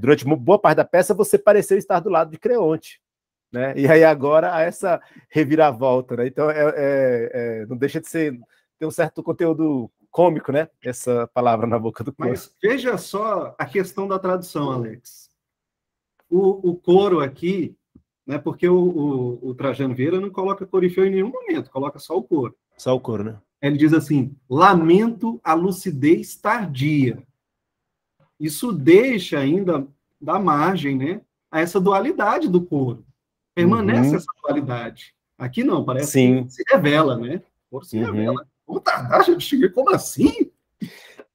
durante boa parte da peça, você pareceu estar do lado de Creonte. Né? E aí agora há essa reviravolta, né? Então é, não deixa de ser tem um certo conteúdo cômico, né? Essa palavra na boca do coro. Mas veja só a questão da tradução, hum. Alex. O, o coro aqui, né? Porque o, o, o Trajano Vieira não coloca corifeu em nenhum momento, coloca só o coro. Só o coro, né? Ele diz assim: lamento a lucidez tardia. Isso deixa ainda da margem, né? A essa dualidade do coro. Permanece uhum. essa dualidade. Aqui não, parece Sim. que se revela, né? O coro se uhum. revela. Como tardacha tá? tá, de Como assim?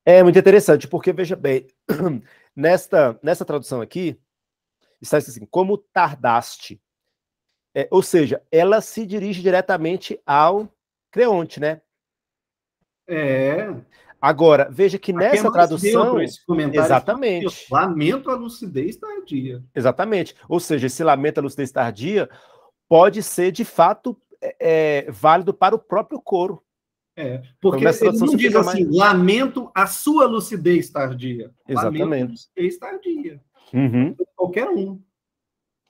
É muito interessante, porque veja bem, nesta, nessa tradução aqui, está assim, como tardaste. É, ou seja, ela se dirige diretamente ao Creonte, né? É. Agora, veja que é nessa tradução. exatamente. Lamento a lucidez tardia. Exatamente. Ou seja, esse lamento a lucidez tardia pode ser, de fato, é, é válido para o próprio coro. É, porque então, ele não diz assim, mais... lamento a sua lucidez tardia. Exatamente. Lamento a lucidez tardia. Uhum. Então, qualquer um.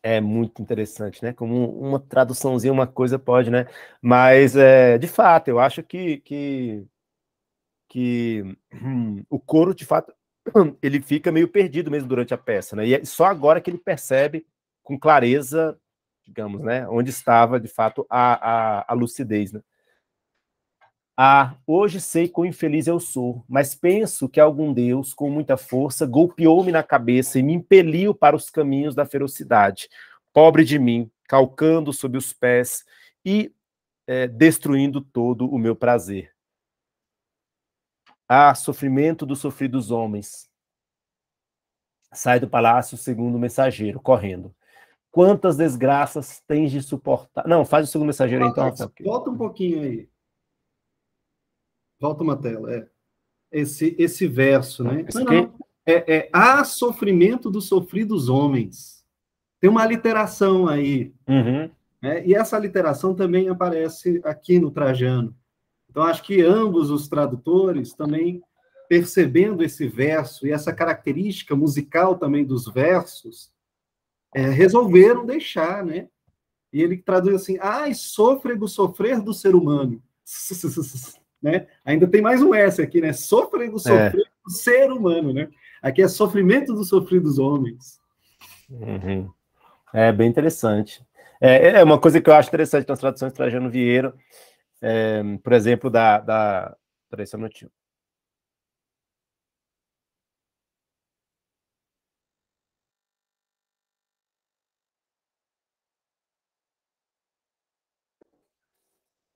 É muito interessante, né? Como uma traduçãozinha, uma coisa pode, né? Mas, é, de fato, eu acho que, que, que hum, o coro, de fato, ele fica meio perdido mesmo durante a peça, né? E é só agora que ele percebe com clareza, digamos, né? Onde estava, de fato, a, a, a lucidez, né? Ah, hoje sei quão infeliz eu sou, mas penso que algum Deus, com muita força, golpeou-me na cabeça e me impeliu para os caminhos da ferocidade. Pobre de mim, calcando sob os pés e é, destruindo todo o meu prazer. Ah, sofrimento dos sofridos homens. Sai do palácio, segundo o mensageiro, correndo. Quantas desgraças tens de suportar? Não, faz o segundo mensageiro então. Volta um pouquinho aí. Volta uma tela, é. Esse, esse verso, né? Esse não, não. É, é, há sofrimento dos sofridos homens. Tem uma literação aí. Uhum. Né? E essa literação também aparece aqui no Trajano. Então, acho que ambos os tradutores também percebendo esse verso e essa característica musical também dos versos, é, resolveram deixar, né? E ele traduz assim: ai, sofrego sofrer do ser humano. né? Ainda tem mais um S aqui, né? Sofrendo, do sofrido é. ser humano, né? Aqui é sofrimento do sofridos homens. Uhum. É bem interessante. É, é, uma coisa que eu acho interessante nas traduções Trajano Vieira, é, por exemplo, da. da... Peraí, só um minutinho.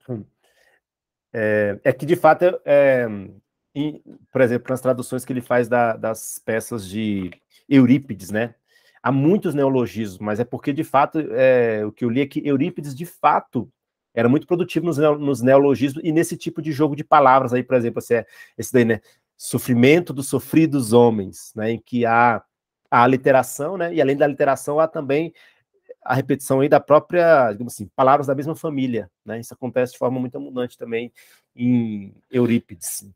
Hum. É, é que, de fato, é, em, por exemplo, nas traduções que ele faz da, das peças de Eurípides, né? Há muitos neologismos, mas é porque, de fato, é, o que eu li é que Eurípides, de fato, era muito produtivo nos, nos neologismos e nesse tipo de jogo de palavras aí, por exemplo, assim, esse daí, né? Sofrimento dos sofridos homens, né? Em que há a literação, né? E além da literação, há também a repetição aí da própria, digamos assim, palavras da mesma família, né? Isso acontece de forma muito abundante também em Eurípides.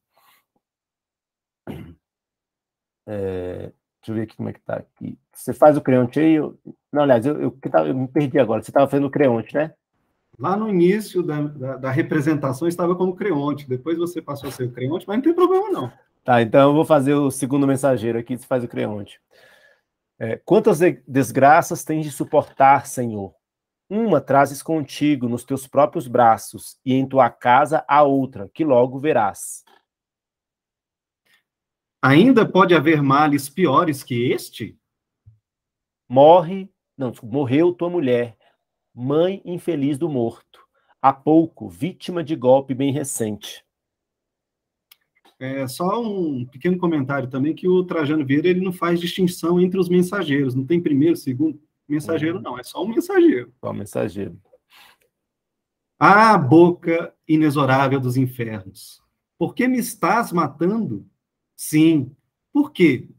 É, deixa eu ver aqui como é que tá aqui. Você faz o creonte aí? Eu, não, aliás, eu, eu, eu, me perdi agora. Você estava fazendo o creonte, né? Lá no início da, da, da representação estava como creonte, depois você passou a ser o creonte, mas não tem problema não. Tá, então eu vou fazer o segundo mensageiro aqui, você faz o creonte. É, quantas desgraças tens de suportar, Senhor? Uma trazes contigo nos teus próprios braços, e em tua casa a outra, que logo verás. Ainda pode haver males piores que este? Morre, não, morreu tua mulher, mãe infeliz do morto, há pouco, vítima de golpe bem recente. É, só um pequeno comentário também que o Trajano Vieira ele não faz distinção entre os mensageiros, não tem primeiro, segundo mensageiro, uhum. não, é só um mensageiro. Só um mensageiro. Ah, boca inexorável dos infernos, por que me estás matando? Sim, por quê?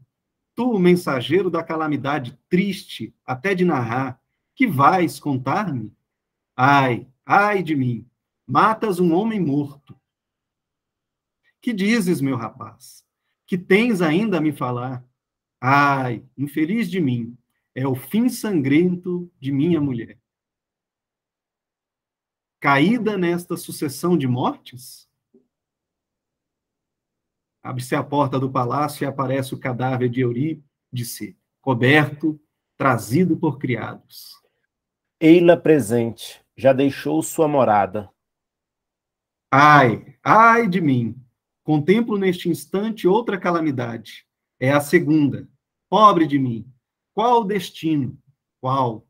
Tu, mensageiro da calamidade triste, até de narrar, que vais contar-me? Ai, ai de mim, matas um homem morto, que dizes, meu rapaz? Que tens ainda a me falar? Ai, infeliz de mim, é o fim sangrento de minha mulher. Caída nesta sucessão de mortes? Abre-se a porta do palácio e aparece o cadáver de Eurídice, coberto, trazido por criados. Eila presente, já deixou sua morada. Ai, ai de mim, Contemplo neste instante outra calamidade. É a segunda. Pobre de mim! Qual destino? Qual?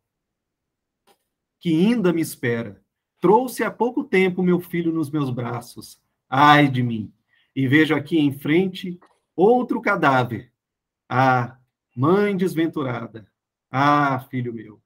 Que ainda me espera. Trouxe há pouco tempo meu filho nos meus braços. Ai de mim! E vejo aqui em frente outro cadáver. Ah, mãe desventurada! Ah, filho meu!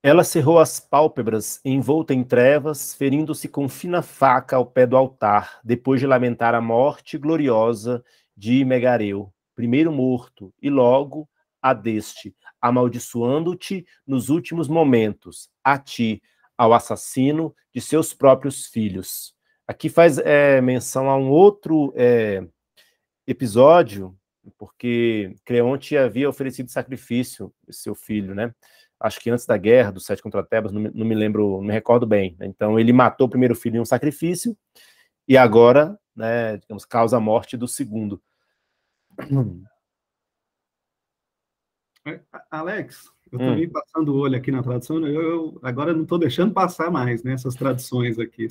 Ela cerrou as pálpebras, envolta em trevas, ferindo-se com fina faca ao pé do altar, depois de lamentar a morte gloriosa de Megareu, primeiro morto, e logo a deste, amaldiçoando-te nos últimos momentos, a ti, ao assassino de seus próprios filhos. Aqui faz é, menção a um outro é, episódio, porque Creonte havia oferecido sacrifício seu filho, né? acho que antes da guerra, do Sete contra Tebas, não, não me lembro, não me recordo bem. Né? Então ele matou o primeiro filho em um sacrifício, e agora, né, digamos, causa a morte do segundo. Alex, eu também hum. passando o olho aqui na tradução, eu, eu agora não estou deixando passar mais né, essas traduções aqui.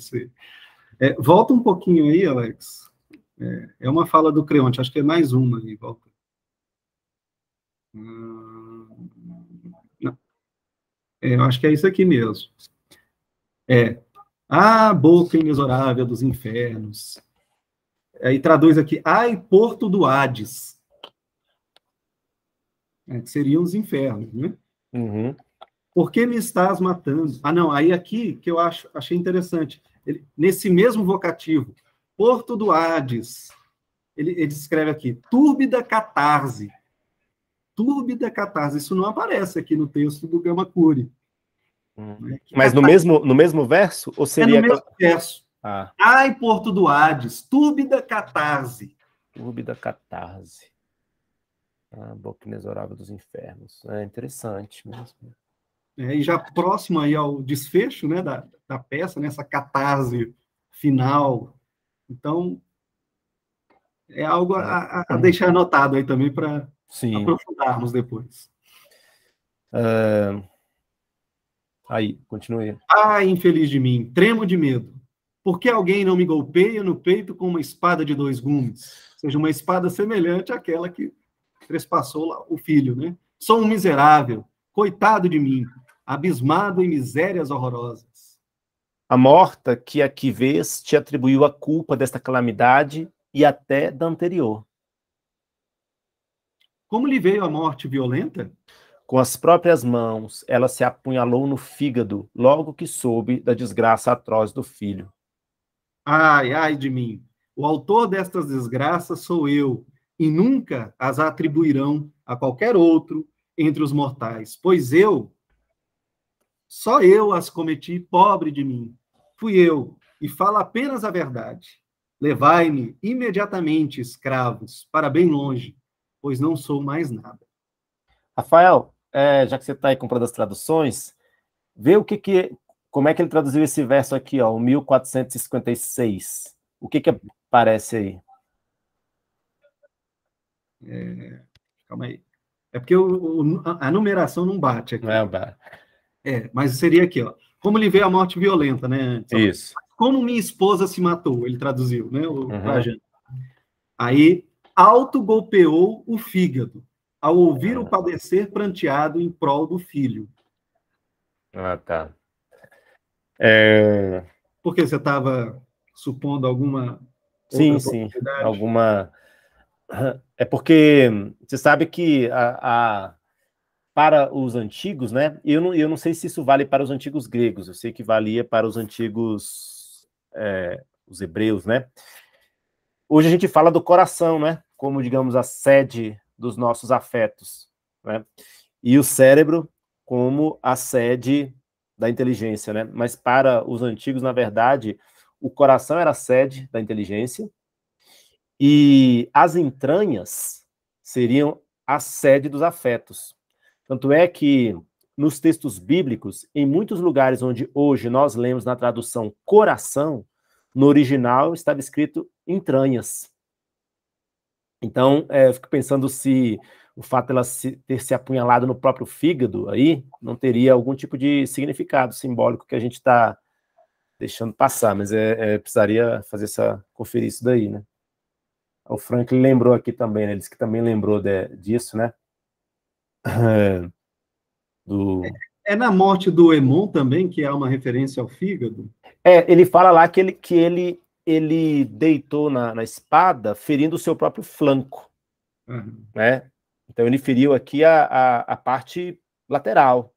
É, volta um pouquinho aí, Alex. É, é, uma fala do Creonte, acho que é mais uma aí, volta. Hum... É, eu acho que é isso aqui mesmo. É. Ah, boca inexorável dos infernos. Aí traduz aqui, ai, porto do Hades. É, que seriam os infernos, né? Uhum. Por que me estás matando? Ah, não, aí aqui que eu acho, achei interessante. Ele, nesse mesmo vocativo, Porto do Hades, ele, ele escreve aqui, túrbida catarse túrbida catarse. Isso não aparece aqui no texto do Gama Hum. Né? Mas é no mesmo, no mesmo verso? Ou seria... É no mesmo verso. Ah. Ai, ah, Porto do Hades, túrbida catarse. Túrbida catarse. Ah, boca inexorável dos infernos. É interessante mesmo. É, e já próximo aí ao desfecho né, da, da peça, nessa né, catarse final. Então, é algo a, a hum. deixar anotado aí também para Sim. aprofundarmos depois. Uh... Aí, continue. Ah, infeliz de mim, tremo de medo. Por que alguém não me golpeia no peito com uma espada de dois gumes? Ou seja, uma espada semelhante àquela que trespassou o filho, né? Sou um miserável, coitado de mim, abismado em misérias horrorosas. A morta que aqui vês te atribuiu a culpa desta calamidade e até da anterior. Como lhe veio a morte violenta? Com as próprias mãos, ela se apunhalou no fígado, logo que soube da desgraça atroz do filho. Ai, ai de mim! O autor destas desgraças sou eu, e nunca as atribuirão a qualquer outro entre os mortais, pois eu, só eu as cometi, pobre de mim. Fui eu, e falo apenas a verdade. Levai-me imediatamente, escravos, para bem longe, pois não sou mais nada. Rafael, é, já que você está aí comprando as traduções, vê o que que, como é que ele traduziu esse verso aqui, ó, 1456. O que que aparece aí? É, calma aí. É porque o, o, a numeração não bate aqui. Não bate. É, mas seria aqui, ó. Como ele vê a morte violenta, né? Isso. Como minha esposa se matou, ele traduziu, né? O, uhum. Aí autogolpeou o fígado ao ouvir o ah. padecer pranteado em prol do filho. Ah, tá. É... Porque você estava supondo alguma. Sim, sim. Alguma. É porque você sabe que a, a, para os antigos, né? Eu não, eu não sei se isso vale para os antigos gregos, eu sei que valia para os antigos. É, os hebreus, né? Hoje a gente fala do coração, né? como, digamos, a sede dos nossos afetos, né? E o cérebro como a sede da inteligência, né? Mas para os antigos, na verdade, o coração era a sede da inteligência e as entranhas seriam a sede dos afetos. Tanto é que nos textos bíblicos, em muitos lugares onde hoje nós lemos na tradução coração, no original estava escrito entranhas. Então, é, eu fico pensando se o fato dela se, ter se apunhalado no próprio fígado aí não teria algum tipo de significado simbólico que a gente está deixando passar, mas é, é, precisaria fazer essa conferir isso daí, né? O Franklin lembrou aqui também, né? Ele disse que também lembrou de, disso, né? Do... É, é na morte do Emon também que há uma referência ao fígado? É, ele fala lá que ele, que ele ele deitou na, na espada, ferindo o seu próprio flanco, uhum. né? Então ele feriu aqui a, a, a parte lateral.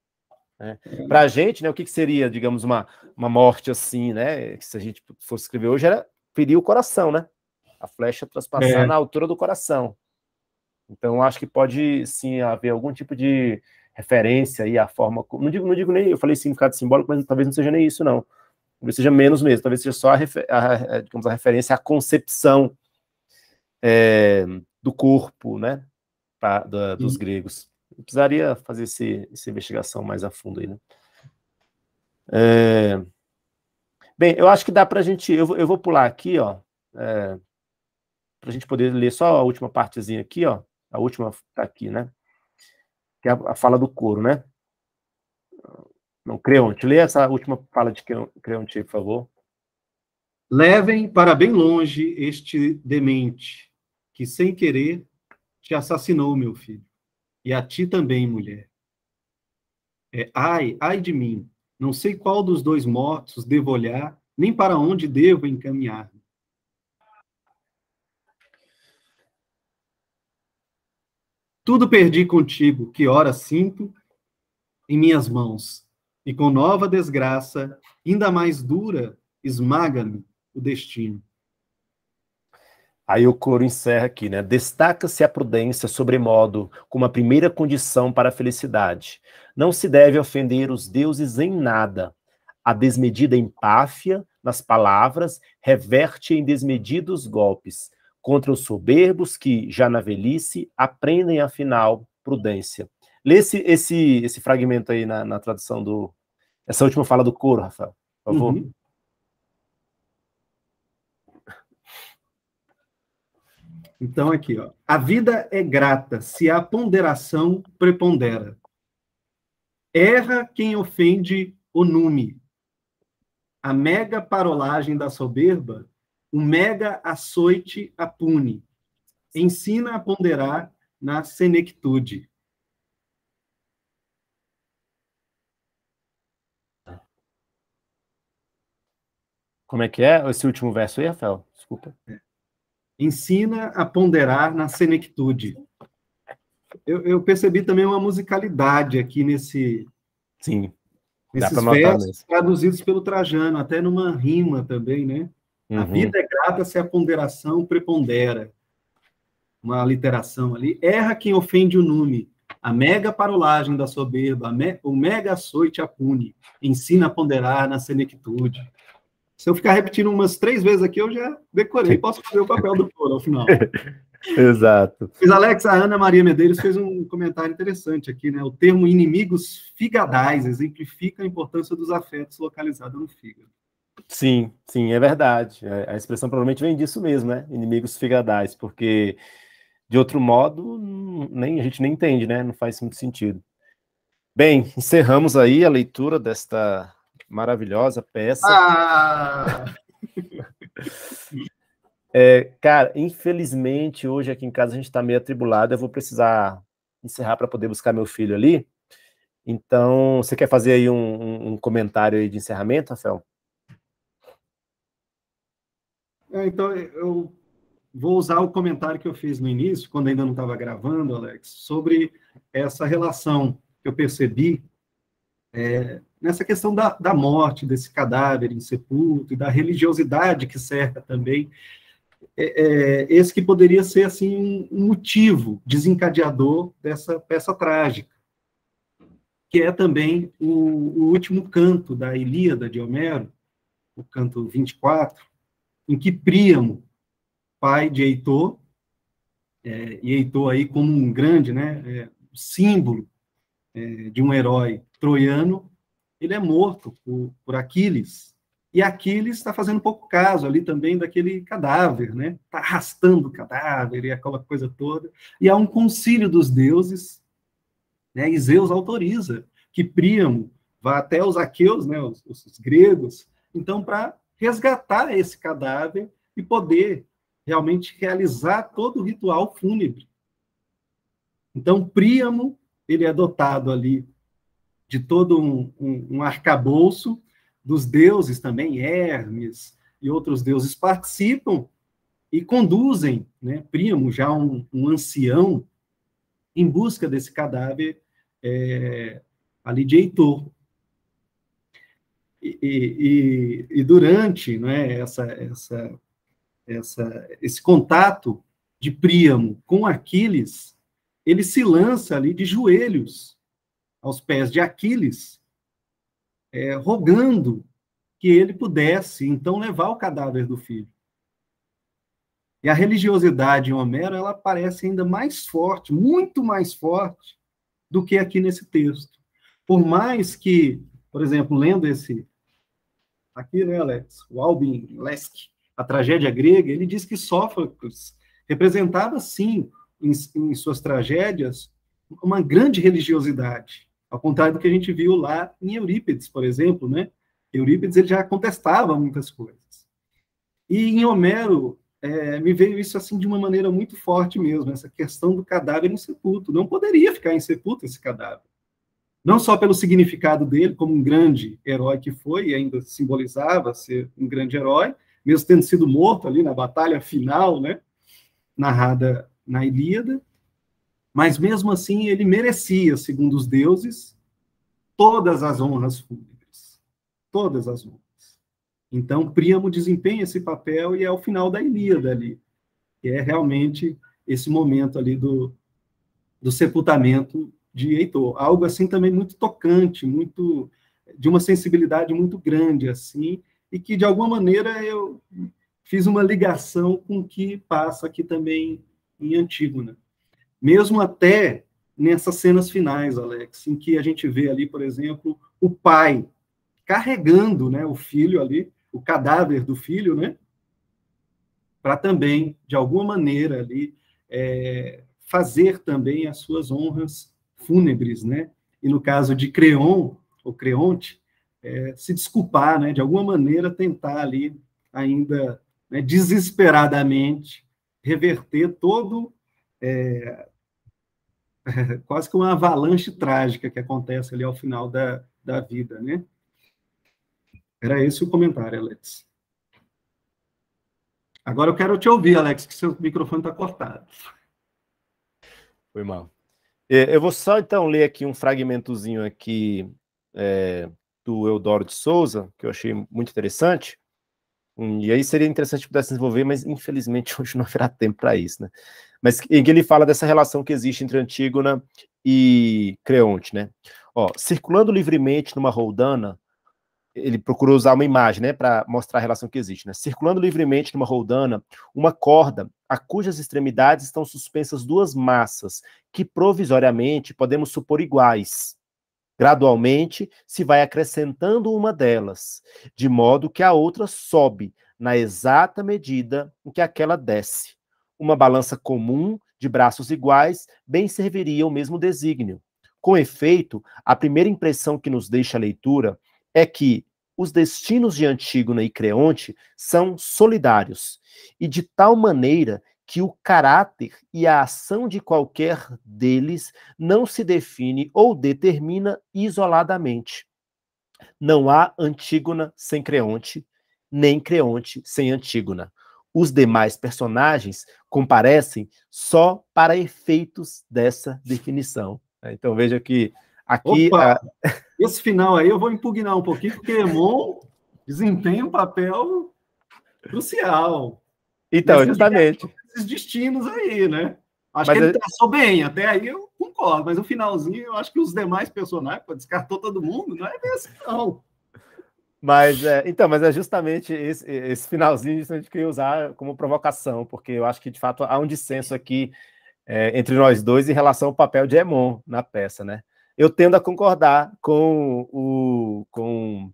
Né? É. Para a gente, né, o que, que, seria, digamos, uma, uma morte assim, né? Se a gente fosse escrever hoje, era ferir o coração, né? A flecha transpassar é. na altura do coração. Então acho que pode sim haver algum tipo de referência aí à forma. Não digo, não digo nem, eu falei significado simbólico, mas talvez não seja nem isso, não talvez seja menos mesmo, talvez seja só a, a, a digamos, a referência à concepção é, do corpo, né, pra, da, dos hum. gregos. Eu precisaria fazer esse, essa investigação mais a fundo aí, né? É, bem, eu acho que dá para a gente, eu, eu vou pular aqui, ó, é, para a gente poder ler só a última partezinha aqui, ó, a última tá aqui, né, que é a, a fala do coro, né? Não, Creonte, lê essa última fala de Creonte, por favor. Levem para bem longe este demente, que sem querer te assassinou, meu filho, e a ti também, mulher. É, ai, ai de mim, não sei qual dos dois mortos devo olhar, nem para onde devo encaminhar. Tudo perdi contigo, que ora sinto em minhas mãos, e com nova desgraça, ainda mais dura, esmaga-me o destino. Aí o coro encerra aqui, né? Destaca-se a prudência sobremodo como a primeira condição para a felicidade. Não se deve ofender os deuses em nada. A desmedida empáfia nas palavras reverte em desmedidos golpes contra os soberbos que, já na velhice, aprendem afinal prudência. Lê esse, esse, esse fragmento aí na, na tradução do. Essa última fala do coro, Rafael, por favor. Uhum. Então, aqui, ó. A vida é grata se a ponderação prepondera. Erra quem ofende o nume. A mega parolagem da soberba, o mega açoite a pune. Ensina a ponderar na senectude. Como é que é esse último verso aí, Rafael? Desculpa. Ensina a ponderar na senectude. Eu, eu percebi também uma musicalidade aqui nesse. Sim. Nesses versos traduzidos pelo Trajano, até numa rima também, né? Uhum. A vida é grata se a ponderação prepondera. Uma literação ali. Erra quem ofende o nome. A mega parolagem da soberba, me, o mega açoite apune. Ensina a ponderar na senectude. Se eu ficar repetindo umas três vezes aqui, eu já decorei, posso fazer o papel do touro ao final. Exato. Mas, Alex, a Ana Maria Medeiros fez um comentário interessante aqui, né? O termo inimigos figadais exemplifica a importância dos afetos localizados no fígado. Sim, sim, é verdade. É, a expressão provavelmente vem disso mesmo, né? Inimigos figadais, porque de outro modo nem a gente nem entende, né? Não faz muito sentido. Bem, encerramos aí a leitura desta maravilhosa peça. Ah! É, cara, infelizmente, hoje aqui em casa a gente está meio atribulado. Eu vou precisar encerrar para poder buscar meu filho ali. Então, você quer fazer aí um, um comentário aí de encerramento, Rafael? É, então, eu vou usar o comentário que eu fiz no início, quando ainda não estava gravando, Alex, sobre essa relação que eu percebi é, nessa questão da, da morte, desse cadáver insepulto, e da religiosidade que cerca também, é, é, esse que poderia ser, assim, um motivo desencadeador dessa peça trágica, que é também o, o último canto da Ilíada de Homero, o canto 24, em que Príamo, pai de Heitor, é, e Heitor aí como um grande né, é, símbolo é, de um herói troiano, ele é morto por, por Aquiles. E Aquiles está fazendo pouco caso ali também daquele cadáver, né? Está arrastando o cadáver e aquela coisa toda. E há um concílio dos deuses, né? E Zeus autoriza que Príamo vá até os aqueus, né? Os, os gregos, então para resgatar esse cadáver e poder realmente realizar todo o ritual fúnebre. Então Príamo ele é dotado ali de todo um, um, um arcabouço dos deuses também, Hermes e outros deuses participam e conduzem, né, Primo, já um, um ancião, em busca desse cadáver é, ali de Heitor. E, e, e durante né, essa, essa, essa, esse contato de Príamo com Aquiles, ele se lança ali de joelhos aos pés de Aquiles, é, rogando que ele pudesse, então, levar o cadáver do filho. E a religiosidade em Homero, ela parece ainda mais forte, muito mais forte, do que aqui nesse texto. Por mais que, por exemplo, lendo esse aqui, né, Alex, o Albin Lesk, a tragédia grega, ele diz que Sófocles representava, sim, em, em suas tragédias, uma grande religiosidade. Ao contrário do que a gente viu lá em Eurípides, por exemplo, né? Eurípides ele já contestava muitas coisas. E em Homero é, me veio isso assim de uma maneira muito forte mesmo, essa questão do cadáver insepulto. Não poderia ficar insepulto esse cadáver. Não só pelo significado dele, como um grande herói que foi, e ainda simbolizava ser um grande herói, mesmo tendo sido morto ali na batalha final, né? narrada na Ilíada, mas mesmo assim, ele merecia, segundo os deuses, todas as honras fúnebres. Todas as honras. Então, Príamo desempenha esse papel e é o final da Ilíada ali, que é realmente esse momento ali do, do sepultamento de Heitor. Algo assim também muito tocante, muito de uma sensibilidade muito grande assim, e que de alguma maneira eu fiz uma ligação com o que passa aqui também em Antígona mesmo até nessas cenas finais, Alex, em que a gente vê ali, por exemplo, o pai carregando né, o filho ali, o cadáver do filho, né, para também, de alguma maneira ali, é, fazer também as suas honras fúnebres, né? E no caso de Creon, ou Creonte, é, se desculpar, né? De alguma maneira tentar ali, ainda né, desesperadamente, reverter todo é, quase que uma avalanche trágica que acontece ali ao final da, da vida, né? Era esse o comentário, Alex. Agora eu quero te ouvir, Alex, que seu microfone está cortado. Foi mal. É, eu vou só então ler aqui um fragmentozinho aqui é, do Eudoro de Souza, que eu achei muito interessante. Hum, e aí seria interessante que pudesse desenvolver, mas infelizmente hoje não haverá tempo para isso, né? mas em que ele fala dessa relação que existe entre Antígona e Creonte, né? Ó, circulando livremente numa roldana, ele procurou usar uma imagem, né, para mostrar a relação que existe, né? Circulando livremente numa roldana, uma corda a cujas extremidades estão suspensas duas massas que provisoriamente podemos supor iguais. Gradualmente se vai acrescentando uma delas, de modo que a outra sobe na exata medida em que aquela desce. Uma balança comum, de braços iguais, bem serviria o mesmo desígnio. Com efeito, a primeira impressão que nos deixa a leitura é que os destinos de Antígona e Creonte são solidários, e de tal maneira que o caráter e a ação de qualquer deles não se define ou determina isoladamente. Não há Antígona sem Creonte, nem Creonte sem Antígona. Os demais personagens comparecem só para efeitos dessa definição. Né? Então veja que aqui. Opa, a... Esse final aí eu vou impugnar um pouquinho, porque Emon desempenha um papel crucial. Então, nesses justamente. Esses destinos aí, né? Acho mas que ele eu... É traçou tá, bem, até aí eu concordo, mas o finalzinho eu acho que os demais personagens, descartou todo mundo, não é mesmo, assim, não. Mas, é, então, mas é justamente esse, esse finalzinho que que eu queria usar como provocação, porque eu acho que, de fato, há um dissenso aqui é, entre nós dois em relação ao papel de Emon na peça, né? Eu tendo a concordar com o com,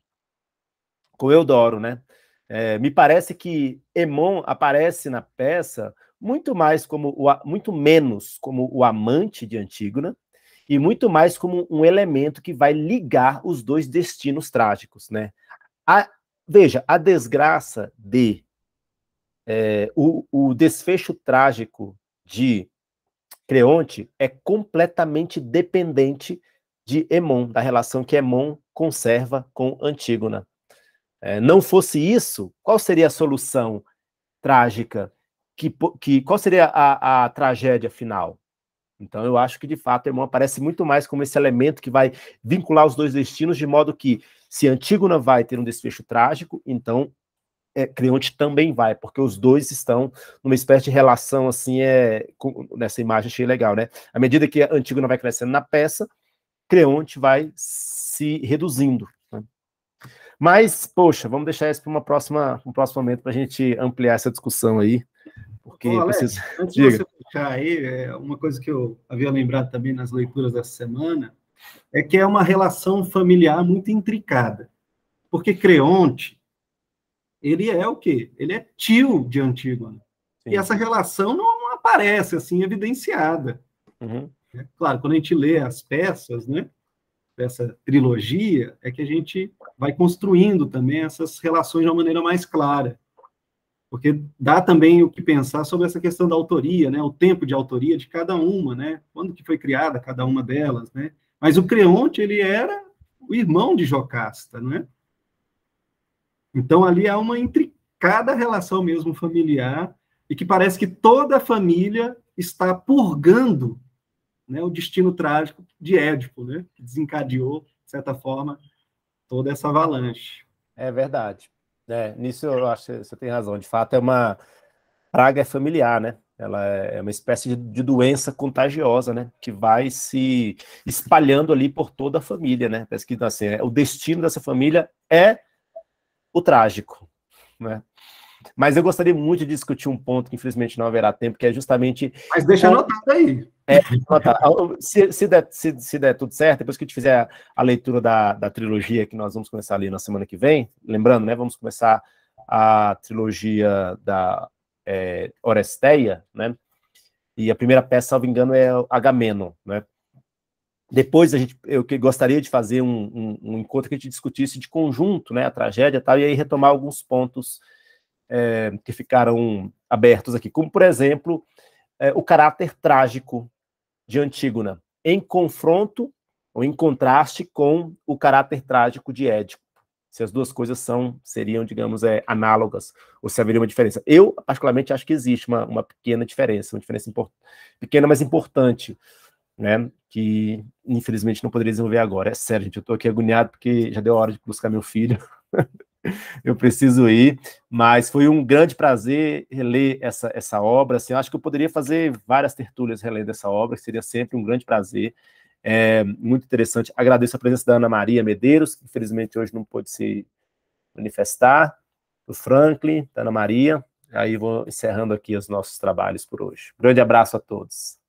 com Eudoro, né? É, me parece que Emon aparece na peça muito mais como o, muito menos como o amante de Antígona e muito mais como um elemento que vai ligar os dois destinos trágicos, né? A, veja, a desgraça de é, o, o desfecho trágico de Creonte é completamente dependente de Hemon, da relação que Hemon conserva com Antígona. É, não fosse isso, qual seria a solução trágica? Que, que qual seria a, a tragédia final? Então, eu acho que de fato Hemon aparece muito mais como esse elemento que vai vincular os dois destinos de modo que se Antígona vai ter um desfecho trágico, então é, Creonte também vai, porque os dois estão numa espécie de relação assim, é, com, nessa imagem achei legal, né? À medida que Antígona vai crescendo na peça, Creonte vai se reduzindo. Né? Mas, poxa, vamos deixar isso para uma próxima, um próximo momento para a gente ampliar essa discussão aí, porque Ô, Alex, preciso... Antes Diga. de você puxar aí, é, uma coisa que eu havia lembrado também nas leituras dessa semana é que é uma relação familiar muito intricada. Porque Creonte, ele é o quê? Ele é tio de Antígona. Sim. E essa relação não aparece assim evidenciada. Uhum. É claro, quando a gente lê as peças, né, dessa trilogia, é que a gente vai construindo também essas relações de uma maneira mais clara. Porque dá também o que pensar sobre essa questão da autoria, né, o tempo de autoria de cada uma, né? Quando que foi criada cada uma delas, né? Mas o Creonte, ele era o irmão de Jocasta, não é? Então, ali há uma intricada relação mesmo familiar e que parece que toda a família está purgando né, o destino trágico de Édipo, né, que desencadeou, de certa forma, toda essa avalanche. É verdade. É, nisso eu acho que você tem razão. De fato, é uma praga familiar, né? ela é, é uma espécie de doença contagiosa, né? Que vai se espalhando ali por toda a família, né? Parece que então, assim, é, o destino dessa família é o trágico, né? Mas eu gostaria muito de discutir um ponto que infelizmente não haverá tempo, que é justamente. Mas deixa anotado aí. É, se, se, der, se, se, der, tudo certo, depois que eu te fizer a, a leitura da, da trilogia que nós vamos começar ali na semana que vem, lembrando, né? Vamos começar a trilogia da é, Oresteia, né? E a primeira peça, salvo engano, é Agamenon, né? Depois a gente, eu gostaria de fazer um, um, um, encontro que a gente discutisse de conjunto, né, a tragédia e tal, e aí retomar alguns pontos é, que ficaram abertos aqui, como por exemplo é, o caráter trágico de Antígona, em confronto ou em contraste com o caráter trágico de Édipo se as duas coisas são, seriam, digamos, é, análogas, ou se haveria uma diferença. Eu, particularmente, acho que existe uma, uma pequena diferença, uma diferença pequena, mas importante, né? Que infelizmente não poderia desenvolver agora. É sério, gente, eu estou aqui agoniado porque já deu hora de buscar meu filho. eu preciso ir, mas foi um grande prazer reler essa, essa obra. Assim, acho que eu poderia fazer várias tertúlias relendo essa obra, seria sempre um grande prazer. É, muito interessante. Agradeço a presença da Ana Maria Medeiros, que infelizmente hoje não pôde se manifestar, do Franklin, da Ana Maria. Aí vou encerrando aqui os nossos trabalhos por hoje. Grande abraço a todos.